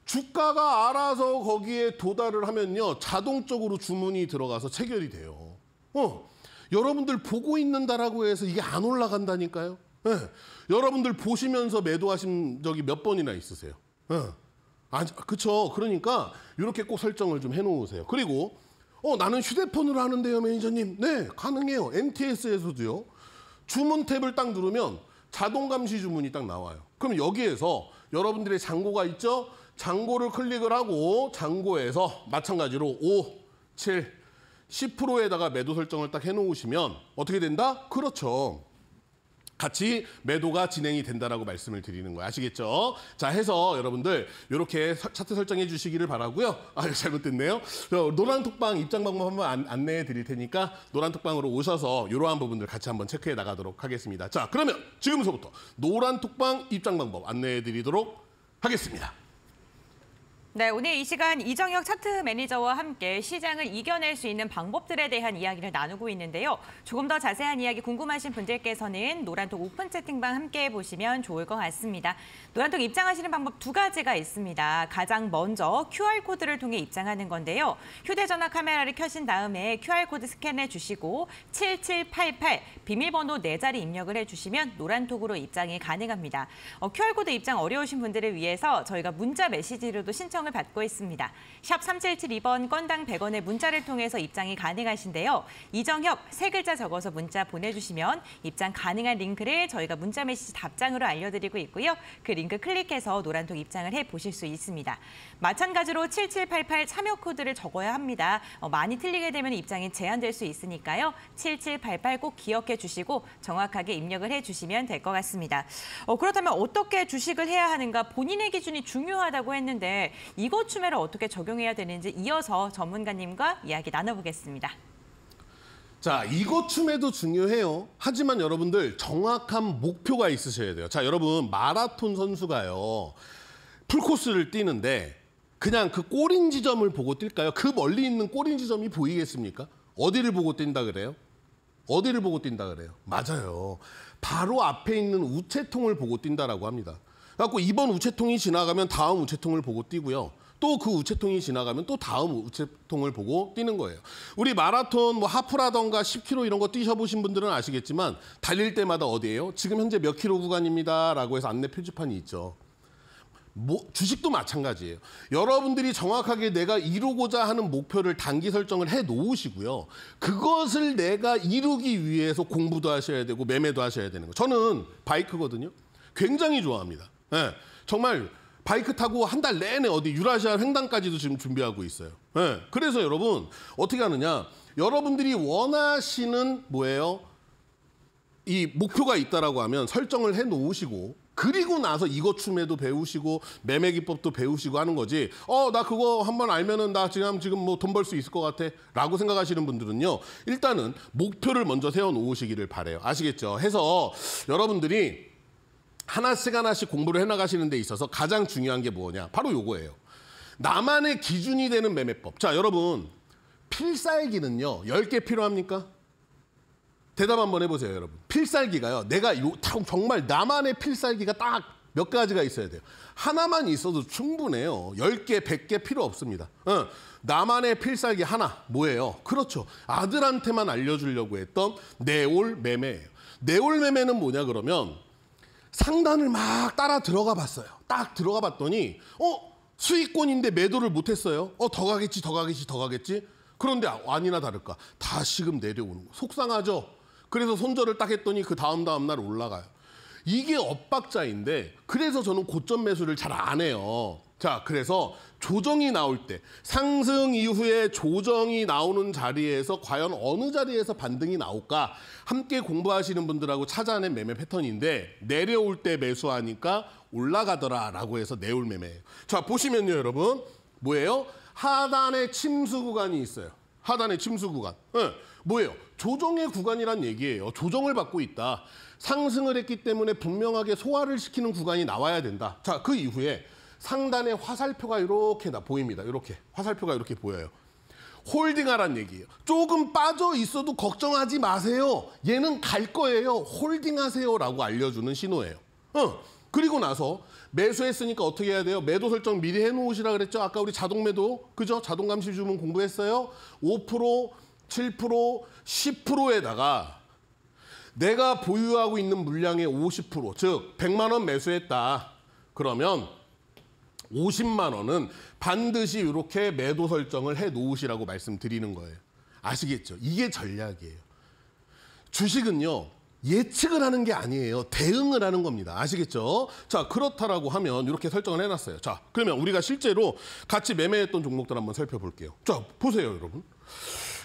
주가가 알아서 거기에 도달을 하면요 자동적으로 주문이 들어가서 체결이 돼요. 어 여러분들 보고 있는다라고 해서 이게 안 올라간다니까요. 네. 여러분들 보시면서 매도하신 적이 몇 번이나 있으세요. 네. 아, 그쵸. 그러니까 이렇게 꼭 설정을 좀 해놓으세요. 그리고 어, 나는 휴대폰으로 하는데요, 매니저님. 네, 가능해요. MTS에서도요. 주문 탭을 딱 누르면 자동 감시 주문이 딱 나와요. 그럼 여기에서 여러분들의 잔고가 있죠? 잔고를 클릭을 하고 잔고에서 마찬가지로 5, 7, 10%에다가 매도 설정을 딱 해놓으시면 어떻게 된다? 그렇죠. 같이 매도가 진행이 된다라고 말씀을 드리는 거예요. 아시겠죠? 자, 해서 여러분들 이렇게 차트 설정해 주시기를 바라고요. 아, 잘못됐네요. 어, 노란 톡방 입장 방법 한번 안, 내해 드릴 테니까 노란 톡방으로 오셔서 이러한 부분들 같이 한번 체크해 나가도록 하겠습니다. 자, 그러면 지금서부터 노란 톡방 입장 방법 안내해 드리도록 하겠습니다. 네, 오늘 이 시간 이정혁 차트 매니저와 함께 시장을 이겨낼 수 있는 방법들에 대한 이야기를 나누고 있는데요. 조금 더 자세한 이야기 궁금하신 분들께서는 노란톡 오픈 채팅방 함께 보시면 좋을 것 같습니다. 노란톡 입장하시는 방법 두 가지가 있습니다. 가장 먼저 QR코드를 통해 입장하는 건데요. 휴대전화 카메라를 켜신 다음에 QR코드 스캔해 주시고 7788 비밀번호 네자리 입력을 해주시면 노란톡으로 입장이 가능합니다. 어, QR코드 입장 어려우신 분들을 위해서 저희가 문자 메시지로도 신청 신청을 받고 있습니다. 샵 3772번 건당 100원의 문자를 통해서 입장이 가능하신데요. 이정혁 세 글자 적어서 문자 보내주시면 입장 가능한 링크를 저희가 문자 메시지 답장으로 알려드리고 있고요. 그 링크 클릭해서 노란톡 입장을 해보실 수 있습니다. 마찬가지로 7788 참여 코드를 적어야 합니다. 어, 많이 틀리게 되면 입장이 제한될 수 있으니까요. 7788 꼭 기억해 주시고 정확하게 입력을 해 주시면 될 것 같습니다. 어, 그렇다면 어떻게 주식을 해야 하는가 본인의 기준이 중요하다고 했는데 이거 추매를 어떻게 적용해야 되는지 이어서 전문가님과 이야기 나눠보겠습니다. 자, 이거 춤에도 중요해요. 하지만 여러분들 정확한 목표가 있으셔야 돼요. 자, 여러분 마라톤 선수가요. 풀코스를 뛰는데 그냥 그 꼬린 지점을 보고 뛸까요? 그 멀리 있는 꼬린 지점이 보이겠습니까? 어디를 보고 뛴다 그래요? 어디를 보고 뛴다 그래요? 맞아요. 바로 앞에 있는 우체통을 보고 뛴다라고 합니다. 그래갖고 이번 우체통이 지나가면 다음 우체통을 보고 뛰고요. 또 그 우체통이 지나가면 또 다음 우체통을 보고 뛰는 거예요. 우리 마라톤 뭐 하프라던가 10km 이런 거 뛰셔보신 분들은 아시겠지만 달릴 때마다 어디예요? 지금 현재 몇 킬로 구간입니다라고 해서 안내 표지판이 있죠. 뭐, 주식도 마찬가지예요. 여러분들이 정확하게 내가 이루고자 하는 목표를 단기 설정을 해 놓으시고요. 그것을 내가 이루기 위해서 공부도 하셔야 되고 매매도 하셔야 되는 거. 저는 바이크거든요. 굉장히 좋아합니다. 네, 정말 바이크 타고 한 달 내내 어디 유라시아 횡단까지도 지금 준비하고 있어요. 네, 그래서 여러분 어떻게 하느냐? 여러분들이 원하시는 뭐예요? 이 목표가 있다라고 하면 설정을 해 놓으시고 그리고 나서 이거춤에도 배우시고 매매 기법도 배우시고 하는 거지 어나 그거 한번 알면은 나 지금 지금 뭐 돈 벌 수 있을 것 같아 라고 생각하시는 분들은요 일단은 목표를 먼저 세워놓으시기를 바래요 아시겠죠 해서 여러분들이 하나씩 하나씩 공부를 해나가시는 데 있어서 가장 중요한 게 뭐냐 바로 요거예요 나만의 기준이 되는 매매법 자 여러분 필살기는요 열 개 필요합니까? 대답 한번 해보세요, 여러분. 필살기가요. 내가 요, 정말 나만의 필살기가 딱 몇 가지가 있어야 돼요. 하나만 있어도 충분해요. 10개, 100개 필요 없습니다. 어, 나만의 필살기 하나, 뭐예요? 그렇죠. 아들한테만 알려주려고 했던 내올 매매예요. 내올 매매는 뭐냐 그러면 상단을 막 따라 들어가 봤어요. 딱 들어가 봤더니 어? 수익권인데 매도를 못했어요. 어, 더 가겠지, 더 가겠지, 더 가겠지. 그런데 아니나 다를까 다시금 내려오는 거. 속상하죠? 그래서 손절을 딱 했더니 그 다음 다음 날 올라가요. 이게 엇박자인데 그래서 저는 고점 매수를 잘 안 해요. 자, 그래서 조정이 나올 때 상승 이후에 조정이 나오는 자리에서 과연 어느 자리에서 반등이 나올까 함께 공부하시는 분들하고 찾아낸 매매 패턴인데 내려올 때 매수하니까 올라가더라라고 해서 내올 매매예요. 자, 보시면요, 여러분. 뭐예요? 하단에 침수 구간이 있어요. 하단에 침수 구간. 네, 뭐예요? 조정의 구간이란 얘기예요. 조정을 받고 있다. 상승을 했기 때문에 분명하게 소화를 시키는 구간이 나와야 된다. 자, 그 이후에 상단에 화살표가 이렇게 나 보입니다. 이렇게 화살표가 이렇게 보여요. 홀딩하란 얘기예요. 조금 빠져 있어도 걱정하지 마세요. 얘는 갈 거예요. 홀딩하세요라고 알려주는 신호예요. 어. 그리고 나서 매수했으니까 어떻게 해야 돼요? 매도 설정 미리 해놓으시라 그랬죠? 아까 우리 자동 매도, 그죠? 자동 감시 주문 공부했어요? 5% 7%, 10%에다가 내가 보유하고 있는 물량의 50%, 즉 100만 원 매수했다. 그러면 50만 원은 반드시 이렇게 매도 설정을 해 놓으시라고 말씀드리는 거예요. 아시겠죠? 이게 전략이에요. 주식은요. 예측을 하는 게 아니에요. 대응을 하는 겁니다. 아시겠죠? 자, 그렇다라고 하면 이렇게 설정을 해놨어요. 자, 그러면 우리가 실제로 같이 매매했던 종목들 한번 살펴볼게요. 자, 보세요, 여러분.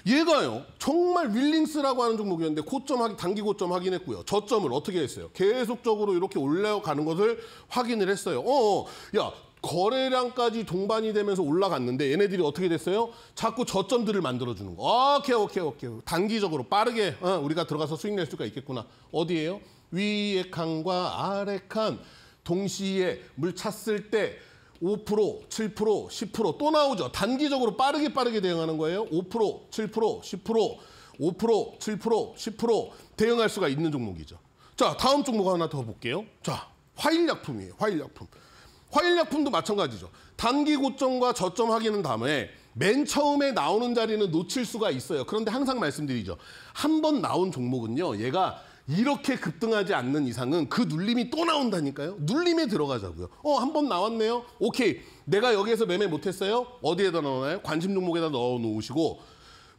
얘가요 정말 윌링스라고 하는 종목이었는데 고점 확인 단기 고점 확인했고요 저점을 어떻게 했어요 계속적으로 이렇게 올라가는 것을 확인을 했어요 어야 어. 거래량까지 동반이 되면서 올라갔는데 얘네들이 어떻게 됐어요? 자꾸 저점들을 만들어주는 거. 아, 오케이, 오케이, 오케이. 단기적으로 빠르게 어, 우리가 들어가서 수익 낼 수가 있겠구나. 어디에요위에 칸과 아래 칸 동시에 물 찼을 때 5%, 7%, 10%또 나오죠. 단기적으로 빠르게 빠르게 대응하는 거예요. 5%, 7%, 10%, 5%, 7%, 10% 대응할 수가 있는 종목이죠. 자, 다음 종목 하나 더 볼게요. 자, 화일약품이에요. 화일약품. 화일약품도 마찬가지죠. 단기 고점과 저점 확인은 다음에 맨 처음에 나오는 자리는 놓칠 수가 있어요. 그런데 항상 말씀드리죠. 한 번 나온 종목은요. 얘가 이렇게 급등하지 않는 이상은 그 눌림이 또 나온다니까요. 눌림에 들어가자고요. 어, 한 번 나왔네요. 오케이. 내가 여기에서 매매 못했어요. 어디에다 넣어놔요? 관심 종목에다 넣어 놓으시고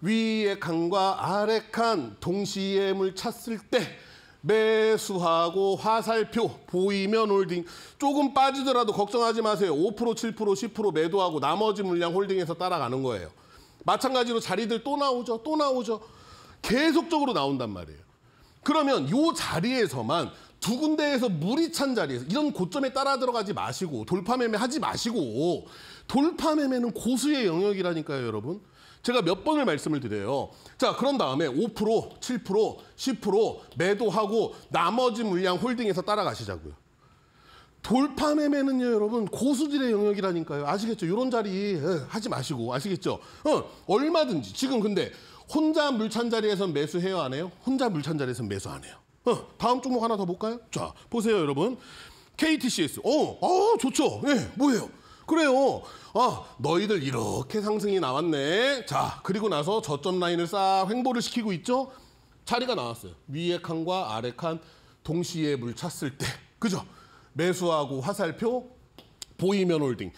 위에 칸과 아래 칸 동시에 물 찼을 때 매수하고 화살표 보이면 홀딩 조금 빠지더라도 걱정하지 마세요. 5% 7% 10% 매도하고 나머지 물량 홀딩해서 따라가는 거예요. 마찬가지로 자리들 또 나오죠. 또 나오죠. 계속적으로 나온단 말이에요. 그러면 이 자리에서만 두 군데에서 물이 찬 자리에서 이런 고점에 따라 들어가지 마시고 돌파 매매 하지 마시고 돌파 매매는 고수의 영역이라니까요, 여러분. 제가 몇 번을 말씀을 드려요. 자, 그런 다음에 5%, 7%, 10% 매도하고 나머지 물량 홀딩에서 따라가시자고요. 돌파 매매는요, 여러분, 고수들의 영역이라니까요. 아시겠죠? 이런 자리 예, 하지 마시고, 아시겠죠? 어, 얼마든지. 지금 근데 혼자 물 찬 자리에서 매수해요 안 해요? 혼자 물 찬 자리에서 매수 안 해요. 어, 다음 종목 하나 더 볼까요? 자, 보세요, 여러분. KTCS. 어, 어, 좋죠. 예, 뭐예요? 그래요. 아, 너희들 이렇게 상승이 나왔네. 자, 그리고 나서 저점 라인을 싹 횡보를 시키고 있죠? 자리가 나왔어요. 위에 칸과 아래 칸 동시에 물 찼을 때. 그죠? 매수하고 화살표, 보이면 홀딩.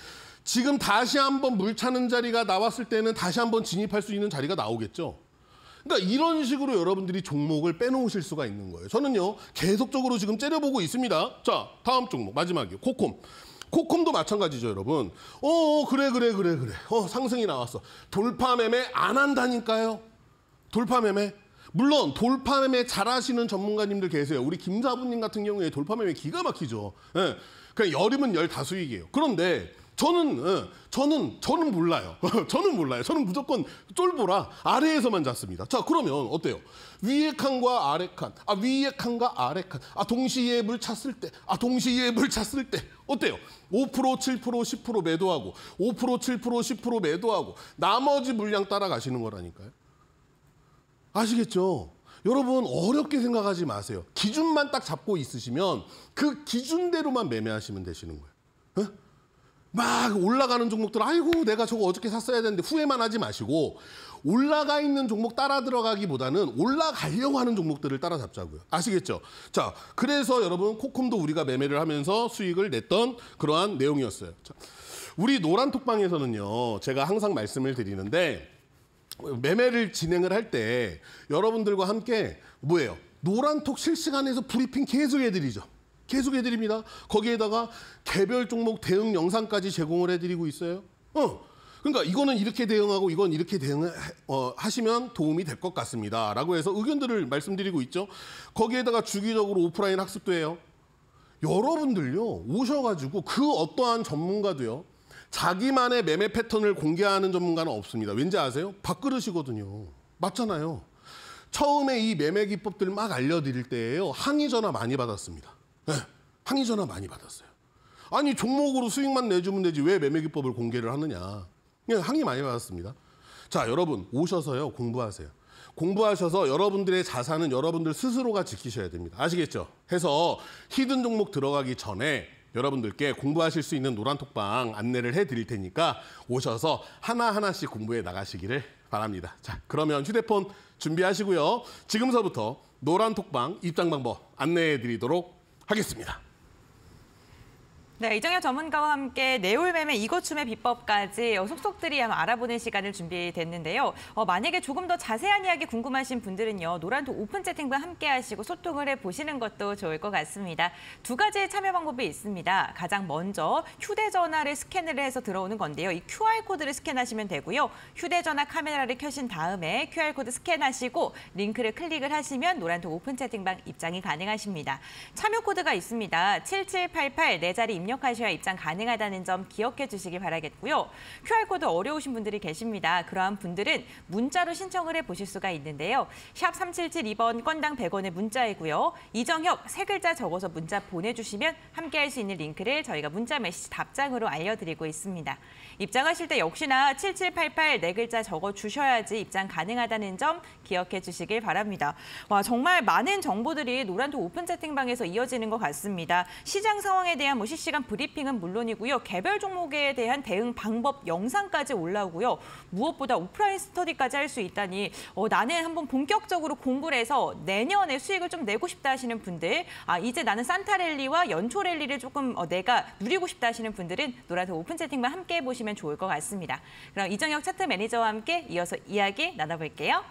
지금 다시 한번 물 차는 자리가 나왔을 때는 다시 한번 진입할 수 있는 자리가 나오겠죠. 그러니까 이런 식으로 여러분들이 종목을 빼놓으실 수가 있는 거예요. 저는요, 계속적으로 지금 째려보고 있습니다. 자, 다음 종목, 마지막이요. 코콤. 코콤도 마찬가지죠, 여러분. 어, 그래, 그래, 그래, 그래. 어, 상승이 나왔어. 돌파 매매 안 한다니까요. 돌파 매매. 물론 돌파 매매 잘하시는 전문가님들 계세요. 우리 김사부님 같은 경우에 돌파 매매 기가 막히죠. 예. 네. 그냥 여름은 열 다수익이에요. 그런데 저는 어, 저는 저는 몰라요. 저는 몰라요. 저는 무조건 쫄보라 아래에서만 잤습니다. 자 그러면 어때요? 위에 칸과 아래 칸, 아 위에 칸과 아래 칸, 아 동시에 물 찼을 때, 아 동시에 물 찼을 때 어때요? 5% 7% 10% 매도하고 5% 7% 10% 매도하고 나머지 물량 따라가시는 거라니까요. 아시겠죠? 여러분 어렵게 생각하지 마세요. 기준만 딱 잡고 있으시면 그 기준대로만 매매하시면 되시는 거예요. 에? 막 올라가는 종목들 아이고 내가 저거 어저께 샀어야 되는데 후회만 하지 마시고 올라가 있는 종목 따라 들어가기보다는 올라가려고 하는 종목들을 따라잡자고요. 아시겠죠? 자, 그래서 여러분 코콤도 우리가 매매를 하면서 수익을 냈던 그러한 내용이었어요. 자, 우리 노란톡방에서는요. 제가 항상 말씀을 드리는데 매매를 진행을 할 때 여러분들과 함께 뭐예요? 노란톡 실시간에서 브리핑 계속 해드리죠. 계속 해드립니다. 거기에다가 개별 종목 대응 영상까지 제공을 해드리고 있어요. 어. 그러니까 이거는 이렇게 대응하고 이건 이렇게 대응하시면 어, 도움이 될 것 같습니다. 라고 해서 의견들을 말씀드리고 있죠. 거기에다가 주기적으로 오프라인 학습도 해요. 여러분들요, 오셔가지고 그 어떠한 전문가도요, 자기만의 매매 패턴을 공개하는 전문가는 없습니다. 왠지 아세요? 밥그릇이거든요. 맞잖아요. 처음에 이 매매 기법들 막 알려드릴 때에요, 항의 전화 많이 받았습니다. 네, 항의 전화 많이 받았어요. 아니 종목으로 수익만 내주면 되지 왜 매매기법을 공개를 하느냐. 그냥 예, 항의 많이 받았습니다. 자 여러분 오셔서요 공부하세요. 공부하셔서 여러분들의 자산은 여러분들 스스로가 지키셔야 됩니다. 아시겠죠? 해서 히든 종목 들어가기 전에 여러분들께 공부하실 수 있는 노란톡방 안내를 해드릴 테니까 오셔서 하나하나씩 공부해 나가시기를 바랍니다. 자, 그러면 휴대폰 준비하시고요. 지금서부터 노란톡방 입장 방법 안내해 드리도록 하겠습니다. 네, 이정현 전문가와 함께 내울매매 이거춤의 비법까지 어, 속속들이 한번 알아보는 시간을 준비됐는데요. 어, 만약에 조금 더 자세한 이야기 궁금하신 분들은요. 노란도 오픈 채팅과 함께 하시고 소통을 해보시는 것도 좋을 것 같습니다. 두 가지 의 참여 방법이 있습니다. 가장 먼저 휴대전화를 스캔을 해서 들어오는 건데요. 이 QR코드를 스캔하시면 되고요. 휴대전화 카메라를 켜신 다음에 QR코드 스캔하시고 링크를 클릭을 하시면 노란도 오픈 채팅방 입장이 가능하십니다. 참여 코드가 있습니다. 7788 4 자리 입력 번역하셔야 입장 가능하다는 점 기억해 주시기 바라겠고요. QR코드 어려우신 분들이 계십니다. 그러한 분들은 문자로 신청을 해보실 수가 있는데요. 샵 3772번 건당 100원의 문자이고요. 이정혁 세 글자 적어서 문자 보내주시면 함께할 수 있는 링크를 저희가 문자 메시지 답장으로 알려드리고 있습니다. 입장하실 때 역시나 7788 네 글자 적어주셔야지 입장 가능하다는 점 기억해 주시길 바랍니다. 와 정말 많은 정보들이 노란톡 오픈 채팅방에서 이어지는 것 같습니다. 시장 상황에 대한 뭐 실시간 실시간 브리핑은 물론이고요. 개별 종목에 대한 대응 방법 영상까지 올라오고요. 무엇보다 오프라인 스터디까지 할 수 있다니 어, 나는 한번 본격적으로 공부를 해서 내년에 수익을 좀 내고 싶다 하시는 분들 아 이제 나는 산타랠리와 연초랠리를 조금 어, 내가 누리고 싶다 하시는 분들은 노란색 오픈 채팅방 함께 해보시면 좋을 것 같습니다. 그럼 이정혁 차트 매니저와 함께 이어서 이야기 나눠볼게요.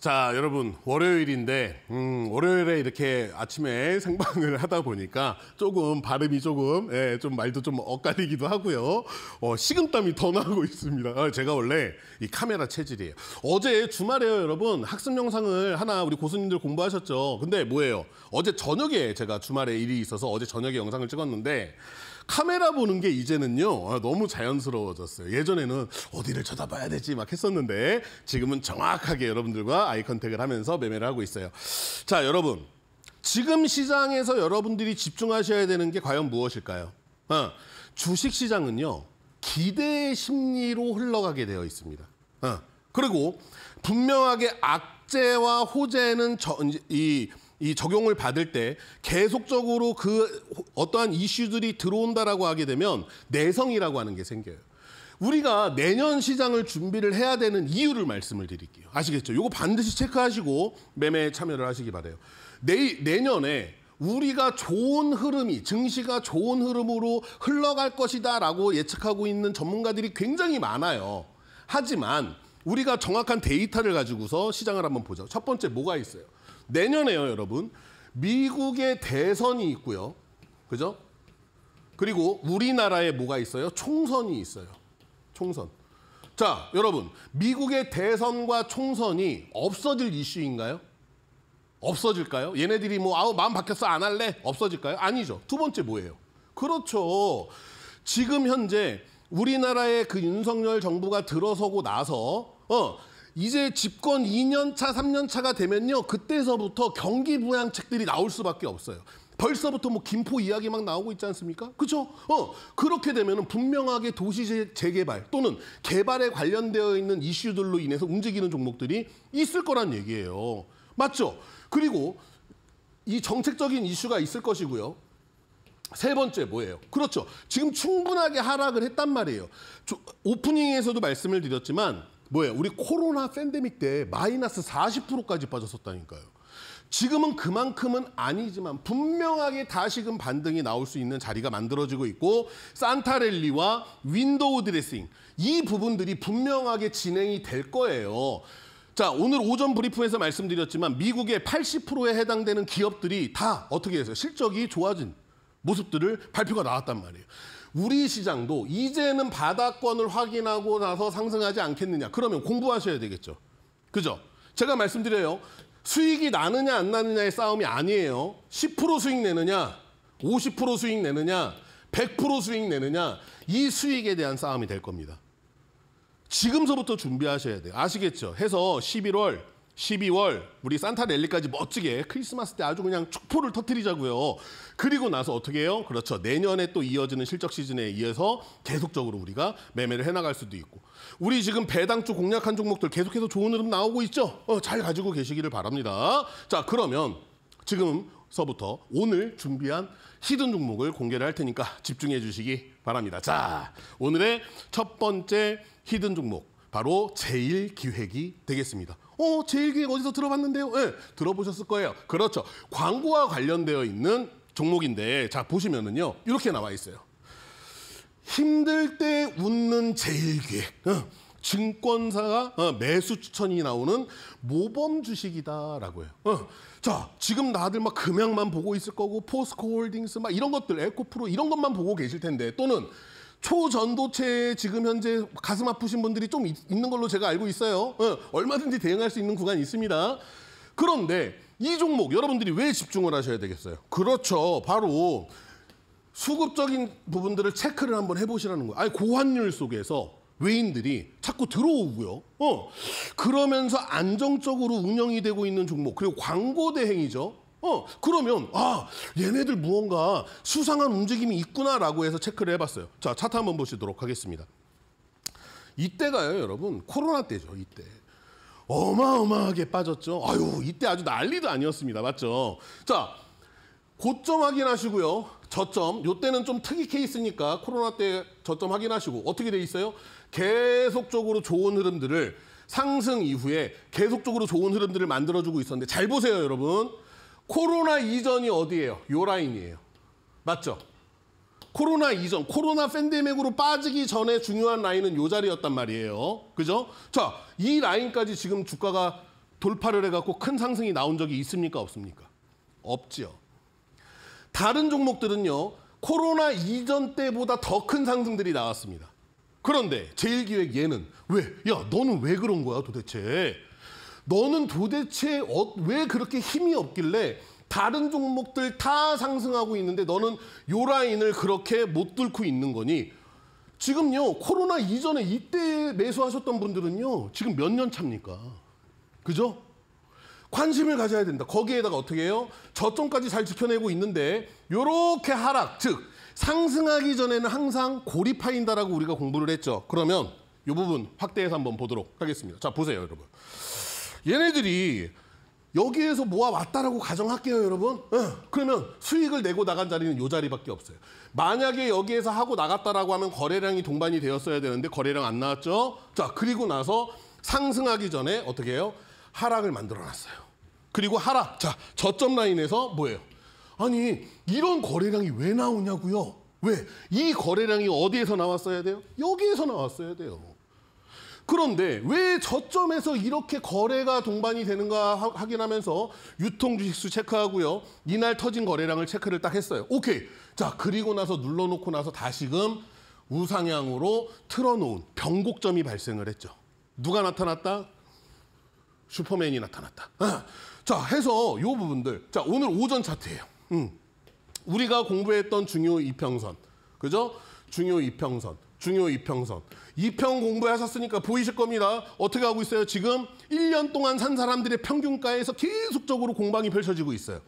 자, 여러분, 월요일인데, 음, 월요일에 이렇게 아침에 생방을 하다 보니까 조금 발음이 조금, 예, 좀 말도 좀 엇갈리기도 하고요. 어, 식은땀이 더 나고 있습니다. 아, 제가 원래 이 카메라 체질이에요. 어제 주말에요, 여러분. 학습 영상을 하나 우리 고수님들 공부하셨죠? 근데 뭐예요? 어제 저녁에 제가 주말에 일이 있어서 어제 저녁에 영상을 찍었는데, 카메라 보는 게 이제는요 아, 너무 자연스러워졌어요. 예전에는 어디를 쳐다봐야 되지 막 했었는데 지금은 정확하게 여러분들과 아이 컨택을 하면서 매매를 하고 있어요. 자 여러분 지금 시장에서 여러분들이 집중하셔야 되는 게 과연 무엇일까요? 어, 주식 시장은요 기대 심리로 흘러가게 되어 있습니다. 어, 그리고 분명하게 악재와 호재는 저, 이이 적용을 받을 때 계속적으로 그 어떠한 이슈들이 들어온다라고 하게 되면 내성이라고 하는 게 생겨요. 우리가 내년 시장을 준비를 해야 되는 이유를 말씀을 드릴게요. 아시겠죠? 이거 반드시 체크하시고 매매에 참여를 하시기 바래요. 내, 내년에 우리가 좋은 흐름이 증시가 좋은 흐름으로 흘러갈 것이다라고 예측하고 있는 전문가들이 굉장히 많아요. 하지만 우리가 정확한 데이터를 가지고서 시장을 한번 보죠. 첫 번째 뭐가 있어요? 내년에요, 여러분. 미국의 대선이 있고요. 그죠? 그리고 우리나라에 뭐가 있어요? 총선이 있어요. 총선. 자, 여러분. 미국의 대선과 총선이 없어질 이슈인가요? 없어질까요? 얘네들이 뭐 아우 마음 바뀌었어 안 할래? 없어질까요? 아니죠. 두 번째 뭐예요? 그렇죠. 지금 현재 우리나라의 그 윤석열 정부가 들어서고 나서 어, 이제 집권 2년차, 3년차가 되면요. 그때서부터 경기 부양책들이 나올 수밖에 없어요. 벌써부터 뭐 김포 이야기 막 나오고 있지 않습니까? 그렇죠? 어, 그렇게 되면 분명하게 도시 재개발 또는 개발에 관련되어 있는 이슈들로 인해서 움직이는 종목들이 있을 거란 얘기예요. 맞죠? 그리고 이 정책적인 이슈가 있을 것이고요. 세 번째 뭐예요? 그렇죠. 지금 충분하게 하락을 했단 말이에요. 오프닝에서도 말씀을 드렸지만 뭐예요? 우리 코로나 팬데믹 때 마이너스 40%까지 빠졌었다니까요. 지금은 그만큼은 아니지만 분명하게 다시금 반등이 나올 수 있는 자리가 만들어지고 있고 산타랠리와 윈도우 드레싱 이 부분들이 분명하게 진행이 될 거예요. 자 오늘 오전 브리프에서 말씀드렸지만 미국의 80%에 해당되는 기업들이 다 어떻게 해서 실적이 좋아진 모습들을 발표가 나왔단 말이에요. 우리 시장도 이제는 바닥권을 확인하고 나서 상승하지 않겠느냐. 그러면 공부하셔야 되겠죠. 그죠? 제가 말씀드려요. 수익이 나느냐 안 나느냐의 싸움이 아니에요. 10% 수익 내느냐, 50% 수익 내느냐, 100% 수익 내느냐 이 수익에 대한 싸움이 될 겁니다. 지금서부터 준비하셔야 돼요. 아시겠죠? 해서 11월 12월 우리 산타 랠리까지 멋지게 크리스마스 때 아주 그냥 축포를 터트리자고요. 그리고 나서 어떻게 해요? 그렇죠. 내년에 또 이어지는 실적 시즌에 의해서 계속적으로 우리가 매매를 해나갈 수도 있고 우리 지금 배당 주 공략한 종목들 계속해서 좋은 흐름 나오고 있죠? 어, 잘 가지고 계시기를 바랍니다. 자 그러면 지금서부터 오늘 준비한 히든 종목을 공개를 할 테니까 집중해 주시기 바랍니다. 자 오늘의 첫 번째 히든 종목 바로 제일 기획이 되겠습니다. 어, 제일기획 어디서 들어봤는데요? 예, 네, 들어보셨을 거예요. 그렇죠. 광고와 관련되어 있는 종목인데 자 보시면은요 이렇게 나와 있어요. 힘들 때 웃는 제일기획. 어, 증권사가 어, 매수 추천이 나오는 모범 주식이다라고 해요. 어. 자, 지금 다들 막 금양만 보고 있을 거고 포스코 홀딩스 막 이런 것들 에코프로 이런 것만 보고 계실 텐데 또는 초전도체에 지금 현재 가슴 아프신 분들이 좀 있, 는 걸로 제가 알고 있어요. 네, 얼마든지 대응할 수 있는 구간이 있습니다. 그런데 이 종목 여러분들이 왜 집중을 하셔야 되겠어요? 그렇죠. 바로 수급적인 부분들을 체크를 한번 해보시라는 거예요. 아니, 고환율 속에서 외인들이 자꾸 들어오고요. 어, 그러면서 안정적으로 운영이 되고 있는 종목, 그리고 광고 대행이죠. 어, 그러면 아, 얘네들 무언가 수상한 움직임이 있구나라고 해서 체크를 해봤어요. 자, 차트 한번 보시도록 하겠습니다. 이때가요, 여러분. 코로나 때죠, 이때. 어마어마하게 빠졌죠. 아유, 이때 아주 난리도 아니었습니다. 맞죠? 자, 고점 확인하시고요. 저점, 요때는 좀 특이 케이스니까 코로나 때 저점 확인하시고 어떻게 돼 있어요? 계속적으로 좋은 흐름들을 상승 이후에 계속적으로 좋은 흐름들을 만들어주고 있었는데 잘 보세요, 여러분. 코로나 이전이 어디예요? 요 라인이에요. 맞죠? 코로나 이전, 코로나 팬데믹으로 빠지기 전에 중요한 라인은 요 자리였단 말이에요. 그죠? 자, 이 라인까지 지금 주가가 돌파를 해갖고 큰 상승이 나온 적이 있습니까? 없습니까? 없지요. 다른 종목들은요. 코로나 이전 때보다 더 큰 상승들이 나왔습니다. 그런데 제일기획 얘는 왜? 야, 너는 왜 그런 거야 도대체? 너는 도대체 어, 왜 그렇게 힘이 없길래 다른 종목들 다 상승하고 있는데 너는 요 라인을 그렇게 못 뚫고 있는 거니 지금요 코로나 이전에 이때 매수하셨던 분들은요 지금 몇 년 차입니까? 그죠? 관심을 가져야 된다. 거기에다가 어떻게 해요? 저점까지 잘 지켜내고 있는데 요렇게 하락, 즉 상승하기 전에는 항상 고리 파인다라고 우리가 공부를 했죠. 그러면 요 부분 확대해서 한번 보도록 하겠습니다. 자 보세요 여러분. 얘네들이 여기에서 모아왔다라고 가정할게요, 여러분. 네. 그러면 수익을 내고 나간 자리는 요 자리밖에 없어요. 만약에 여기에서 하고 나갔다라고 하면 거래량이 동반이 되었어야 되는데 거래량 안 나왔죠? 자, 그리고 나서 상승하기 전에 어떻게 해요? 하락을 만들어놨어요. 그리고 하락. 자, 저점 라인에서 뭐예요? 아니, 이런 거래량이 왜 나오냐고요? 왜? 이 거래량이 어디에서 나왔어야 돼요? 여기에서 나왔어야 돼요. 그런데 왜 저점에서 이렇게 거래가 동반이 되는가 확인하면서 유통 주식수 체크하고요. 이날 터진 거래량을 체크를 딱 했어요. 오케이. 자, 그리고 나서 눌러놓고 나서 다시금 우상향으로 틀어놓은 변곡점이 발생을 했죠. 누가 나타났다? 슈퍼맨이 나타났다. 아. 자, 해서 이 부분들. 자, 오늘 오전 차트예요. 음. 우리가 공부했던 중요 이평선. 그죠? 중요 이평선. 중요 이평선. 이평 공부하셨으니까 보이실 겁니다. 어떻게 하고 있어요? 지금 1년 동안 산 사람들의 평균가에서 계속적으로 공방이 펼쳐지고 있어요.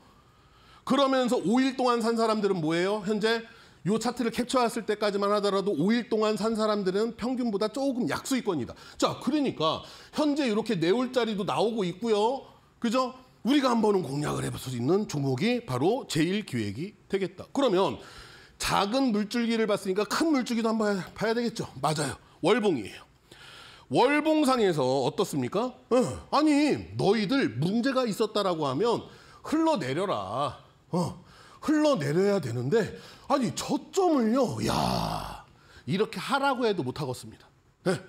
그러면서 5일 동안 산 사람들은 뭐예요? 현재 요 차트를 캡처했을 때까지만 하더라도 5일 동안 산 사람들은 평균보다 조금 약수이권이다. 자, 그러니까 현재 이렇게 네올짜리도 나오고 있고요. 그죠? 우리가 한번은 공략을 해볼 수 있는 종목이 바로 제일 기획이 되겠다. 그러면 작은 물줄기를 봤으니까 큰 물줄기도 한번 봐야 되겠죠. 맞아요. 월봉이에요. 월봉상에서 어떻습니까? 어, 아니 너희들 문제가 있었다라고 하면 흘러내려라. 어, 흘러내려야 되는데 아니 저점을요. 야 이렇게 하라고 해도 못하겠습니다. 네.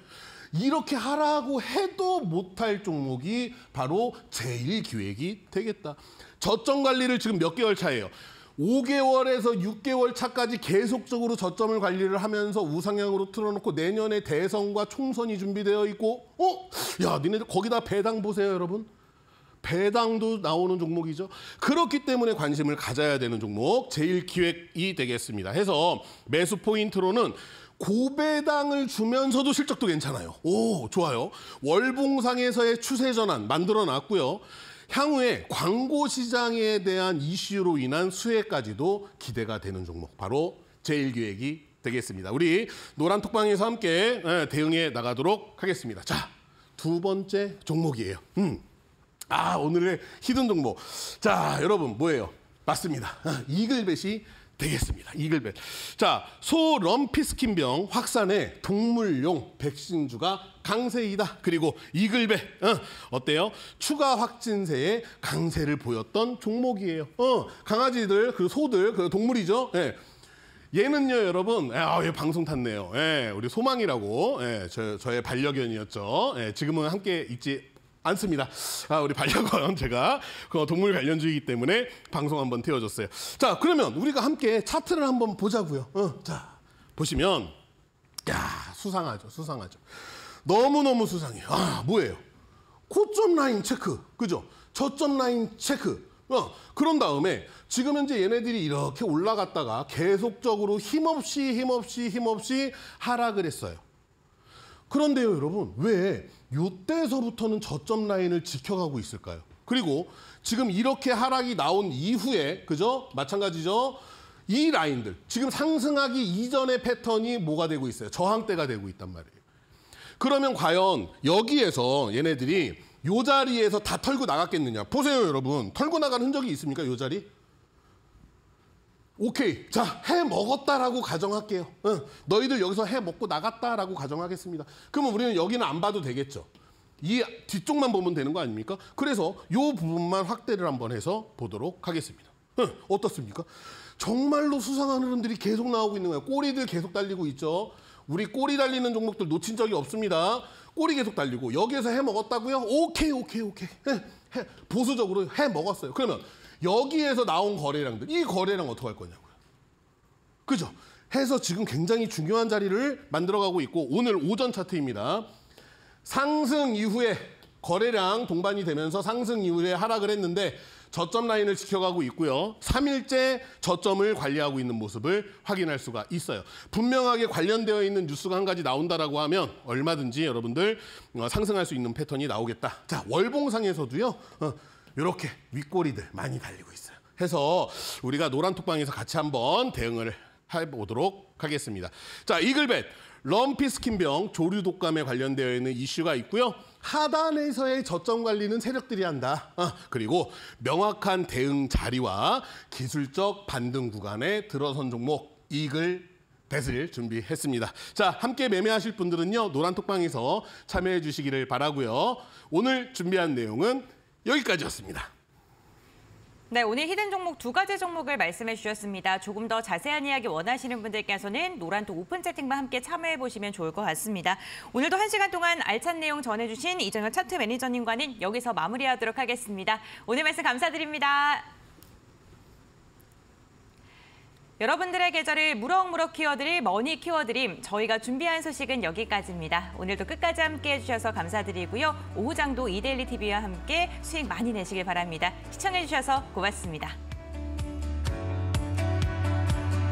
이렇게 하라고 해도 못할 종목이 바로 제일기획이 되겠다. 저점 관리를 지금 몇 개월 차예요. 5개월에서 6개월 차까지 계속적으로 저점을 관리를 하면서 우상향으로 틀어놓고 내년에 대선과 총선이 준비되어 있고 어? 야 니네들 거기다 배당 보세요 여러분. 배당도 나오는 종목이죠. 그렇기 때문에 관심을 가져야 되는 종목 제일 기획이 되겠습니다. 해서 매수 포인트로는 고배당을 주면서도 실적도 괜찮아요. 오, 좋아요. 월봉상에서의 추세 전환 만들어 놨고요. 향후에 광고 시장에 대한 이슈로 인한 수혜까지도 기대가 되는 종목 바로 제1기획이 되겠습니다. 우리 노란 톡방에서 함께 예, 대응해 나가도록 하겠습니다. 자, 두 번째 종목이에요. 음. 아, 오늘의 히든 종목. 자, 여러분 뭐예요? 맞습니다. 아, 이글벳이 되겠습니다. 이글벳. 자, 소 럼피스킨병 확산에 동물용 백신주가 강세이다. 그리고 이글벳. 어, 때요 추가 확진세에 강세를 보였던 종목이에요. 어, 강아지들, 그 소들, 그 동물이죠. 예. 얘는요, 여러분. 아, 얘 예, 방송 탔네요. 예, 우리 소망이라고. 예, 저, 저의 반려견이었죠. 예, 지금은 함께 있지 않습니다. 아, 우리 반려견 제가 그 동물 관련주의이기 때문에 방송 한번 태워줬어요. 자, 그러면 우리가 함께 차트를 한번 보자고요. 어, 자, 보시면 야 수상하죠, 수상하죠. 너무 너무 수상해요. 아, 뭐예요? 고점 라인 체크, 그죠? 저점 라인 체크. 어, 그런 다음에 지금 현재 얘네들이 이렇게 올라갔다가 계속적으로 힘없이 힘없이 힘없이 하락을 했어요. 그런데요, 여러분, 왜 이때서부터는 저점 라인을 지켜가고 있을까요? 그리고 지금 이렇게 하락이 나온 이후에, 그죠? 마찬가지죠? 이 라인들, 지금 상승하기 이전의 패턴이 뭐가 되고 있어요? 저항대가 되고 있단 말이에요. 그러면 과연 여기에서 얘네들이 요 자리에서 다 털고 나갔겠느냐? 보세요, 여러분. 털고 나간 흔적이 있습니까, 요 자리? 오케이 자해 먹었다라고 가정할게요 응. 너희들 여기서 해 먹고 나갔다라고 가정하겠습니다 그러면 우리는 여기는 안 봐도 되겠죠 이 뒤쪽만 보면 되는 거 아닙니까 그래서 요 부분만 확대를 한번 해서 보도록 하겠습니다 응. 어떻습니까 정말로 수상한 흐름들이 계속 나오고 있는 거예요 꼬리들 계속 달리고 있죠 우리 꼬리 달리는 종목들 놓친 적이 없습니다 꼬리 계속 달리고 여기에서 해 먹었다고요 오케이 오케이 오케이 해, 해, 보수적으로 해 먹었어요 그러면 여기에서 나온 거래량들, 이 거래량 어떻게 할 거냐고요. 그죠? 해서 지금 굉장히 중요한 자리를 만들어가고 있고 오늘 오전 차트입니다. 상승 이후에 거래량 동반이 되면서 상승 이후에 하락을 했는데 저점 라인을 지켜가고 있고요. 3일째 저점을 관리하고 있는 모습을 확인할 수가 있어요. 분명하게 관련되어 있는 뉴스가 한 가지 나온다라고 하면 얼마든지 여러분들 어, 상승할 수 있는 패턴이 나오겠다. 자, 월봉상에서도요. 어, 이렇게 윗꼬리들 많이 달리고 있어요. 해서 우리가 노란톡방에서 같이 한번 대응을 해보도록 하겠습니다. 자, 이글벳 럼피 스킨병 조류 독감에 관련되어 있는 이슈가 있고요. 하단에서의 저점 관리는 세력들이 한다. 아, 그리고 명확한 대응 자리와 기술적 반등 구간에 들어선 종목 이글 배슬 준비했습니다. 자, 함께 매매하실 분들은요. 노란톡방에서 참여해 주시기를 바라고요. 오늘 준비한 내용은 여기까지였습니다. 네, 오늘 히든 종목 두 가지 종목을 말씀해 주셨습니다. 조금 더 자세한 이야기 원하시는 분들께서는 노란톡 오픈 채팅방 함께 참여해 보시면 좋을 것 같습니다. 오늘도 한 시간 동안 알찬 내용 전해주신 이정현 차트 매니저님과는 여기서 마무리하도록 하겠습니다. 오늘 말씀 감사드립니다. 여러분들의 계절을 무럭무럭 키워드릴 머니 키워드림 저희가 준비한 소식은 여기까지입니다. 오늘도 끝까지 함께해 주셔서 감사드리고요. 오후장도 이데일리 TV와 함께 수익 많이 내시길 바랍니다. 시청해 주셔서 고맙습니다.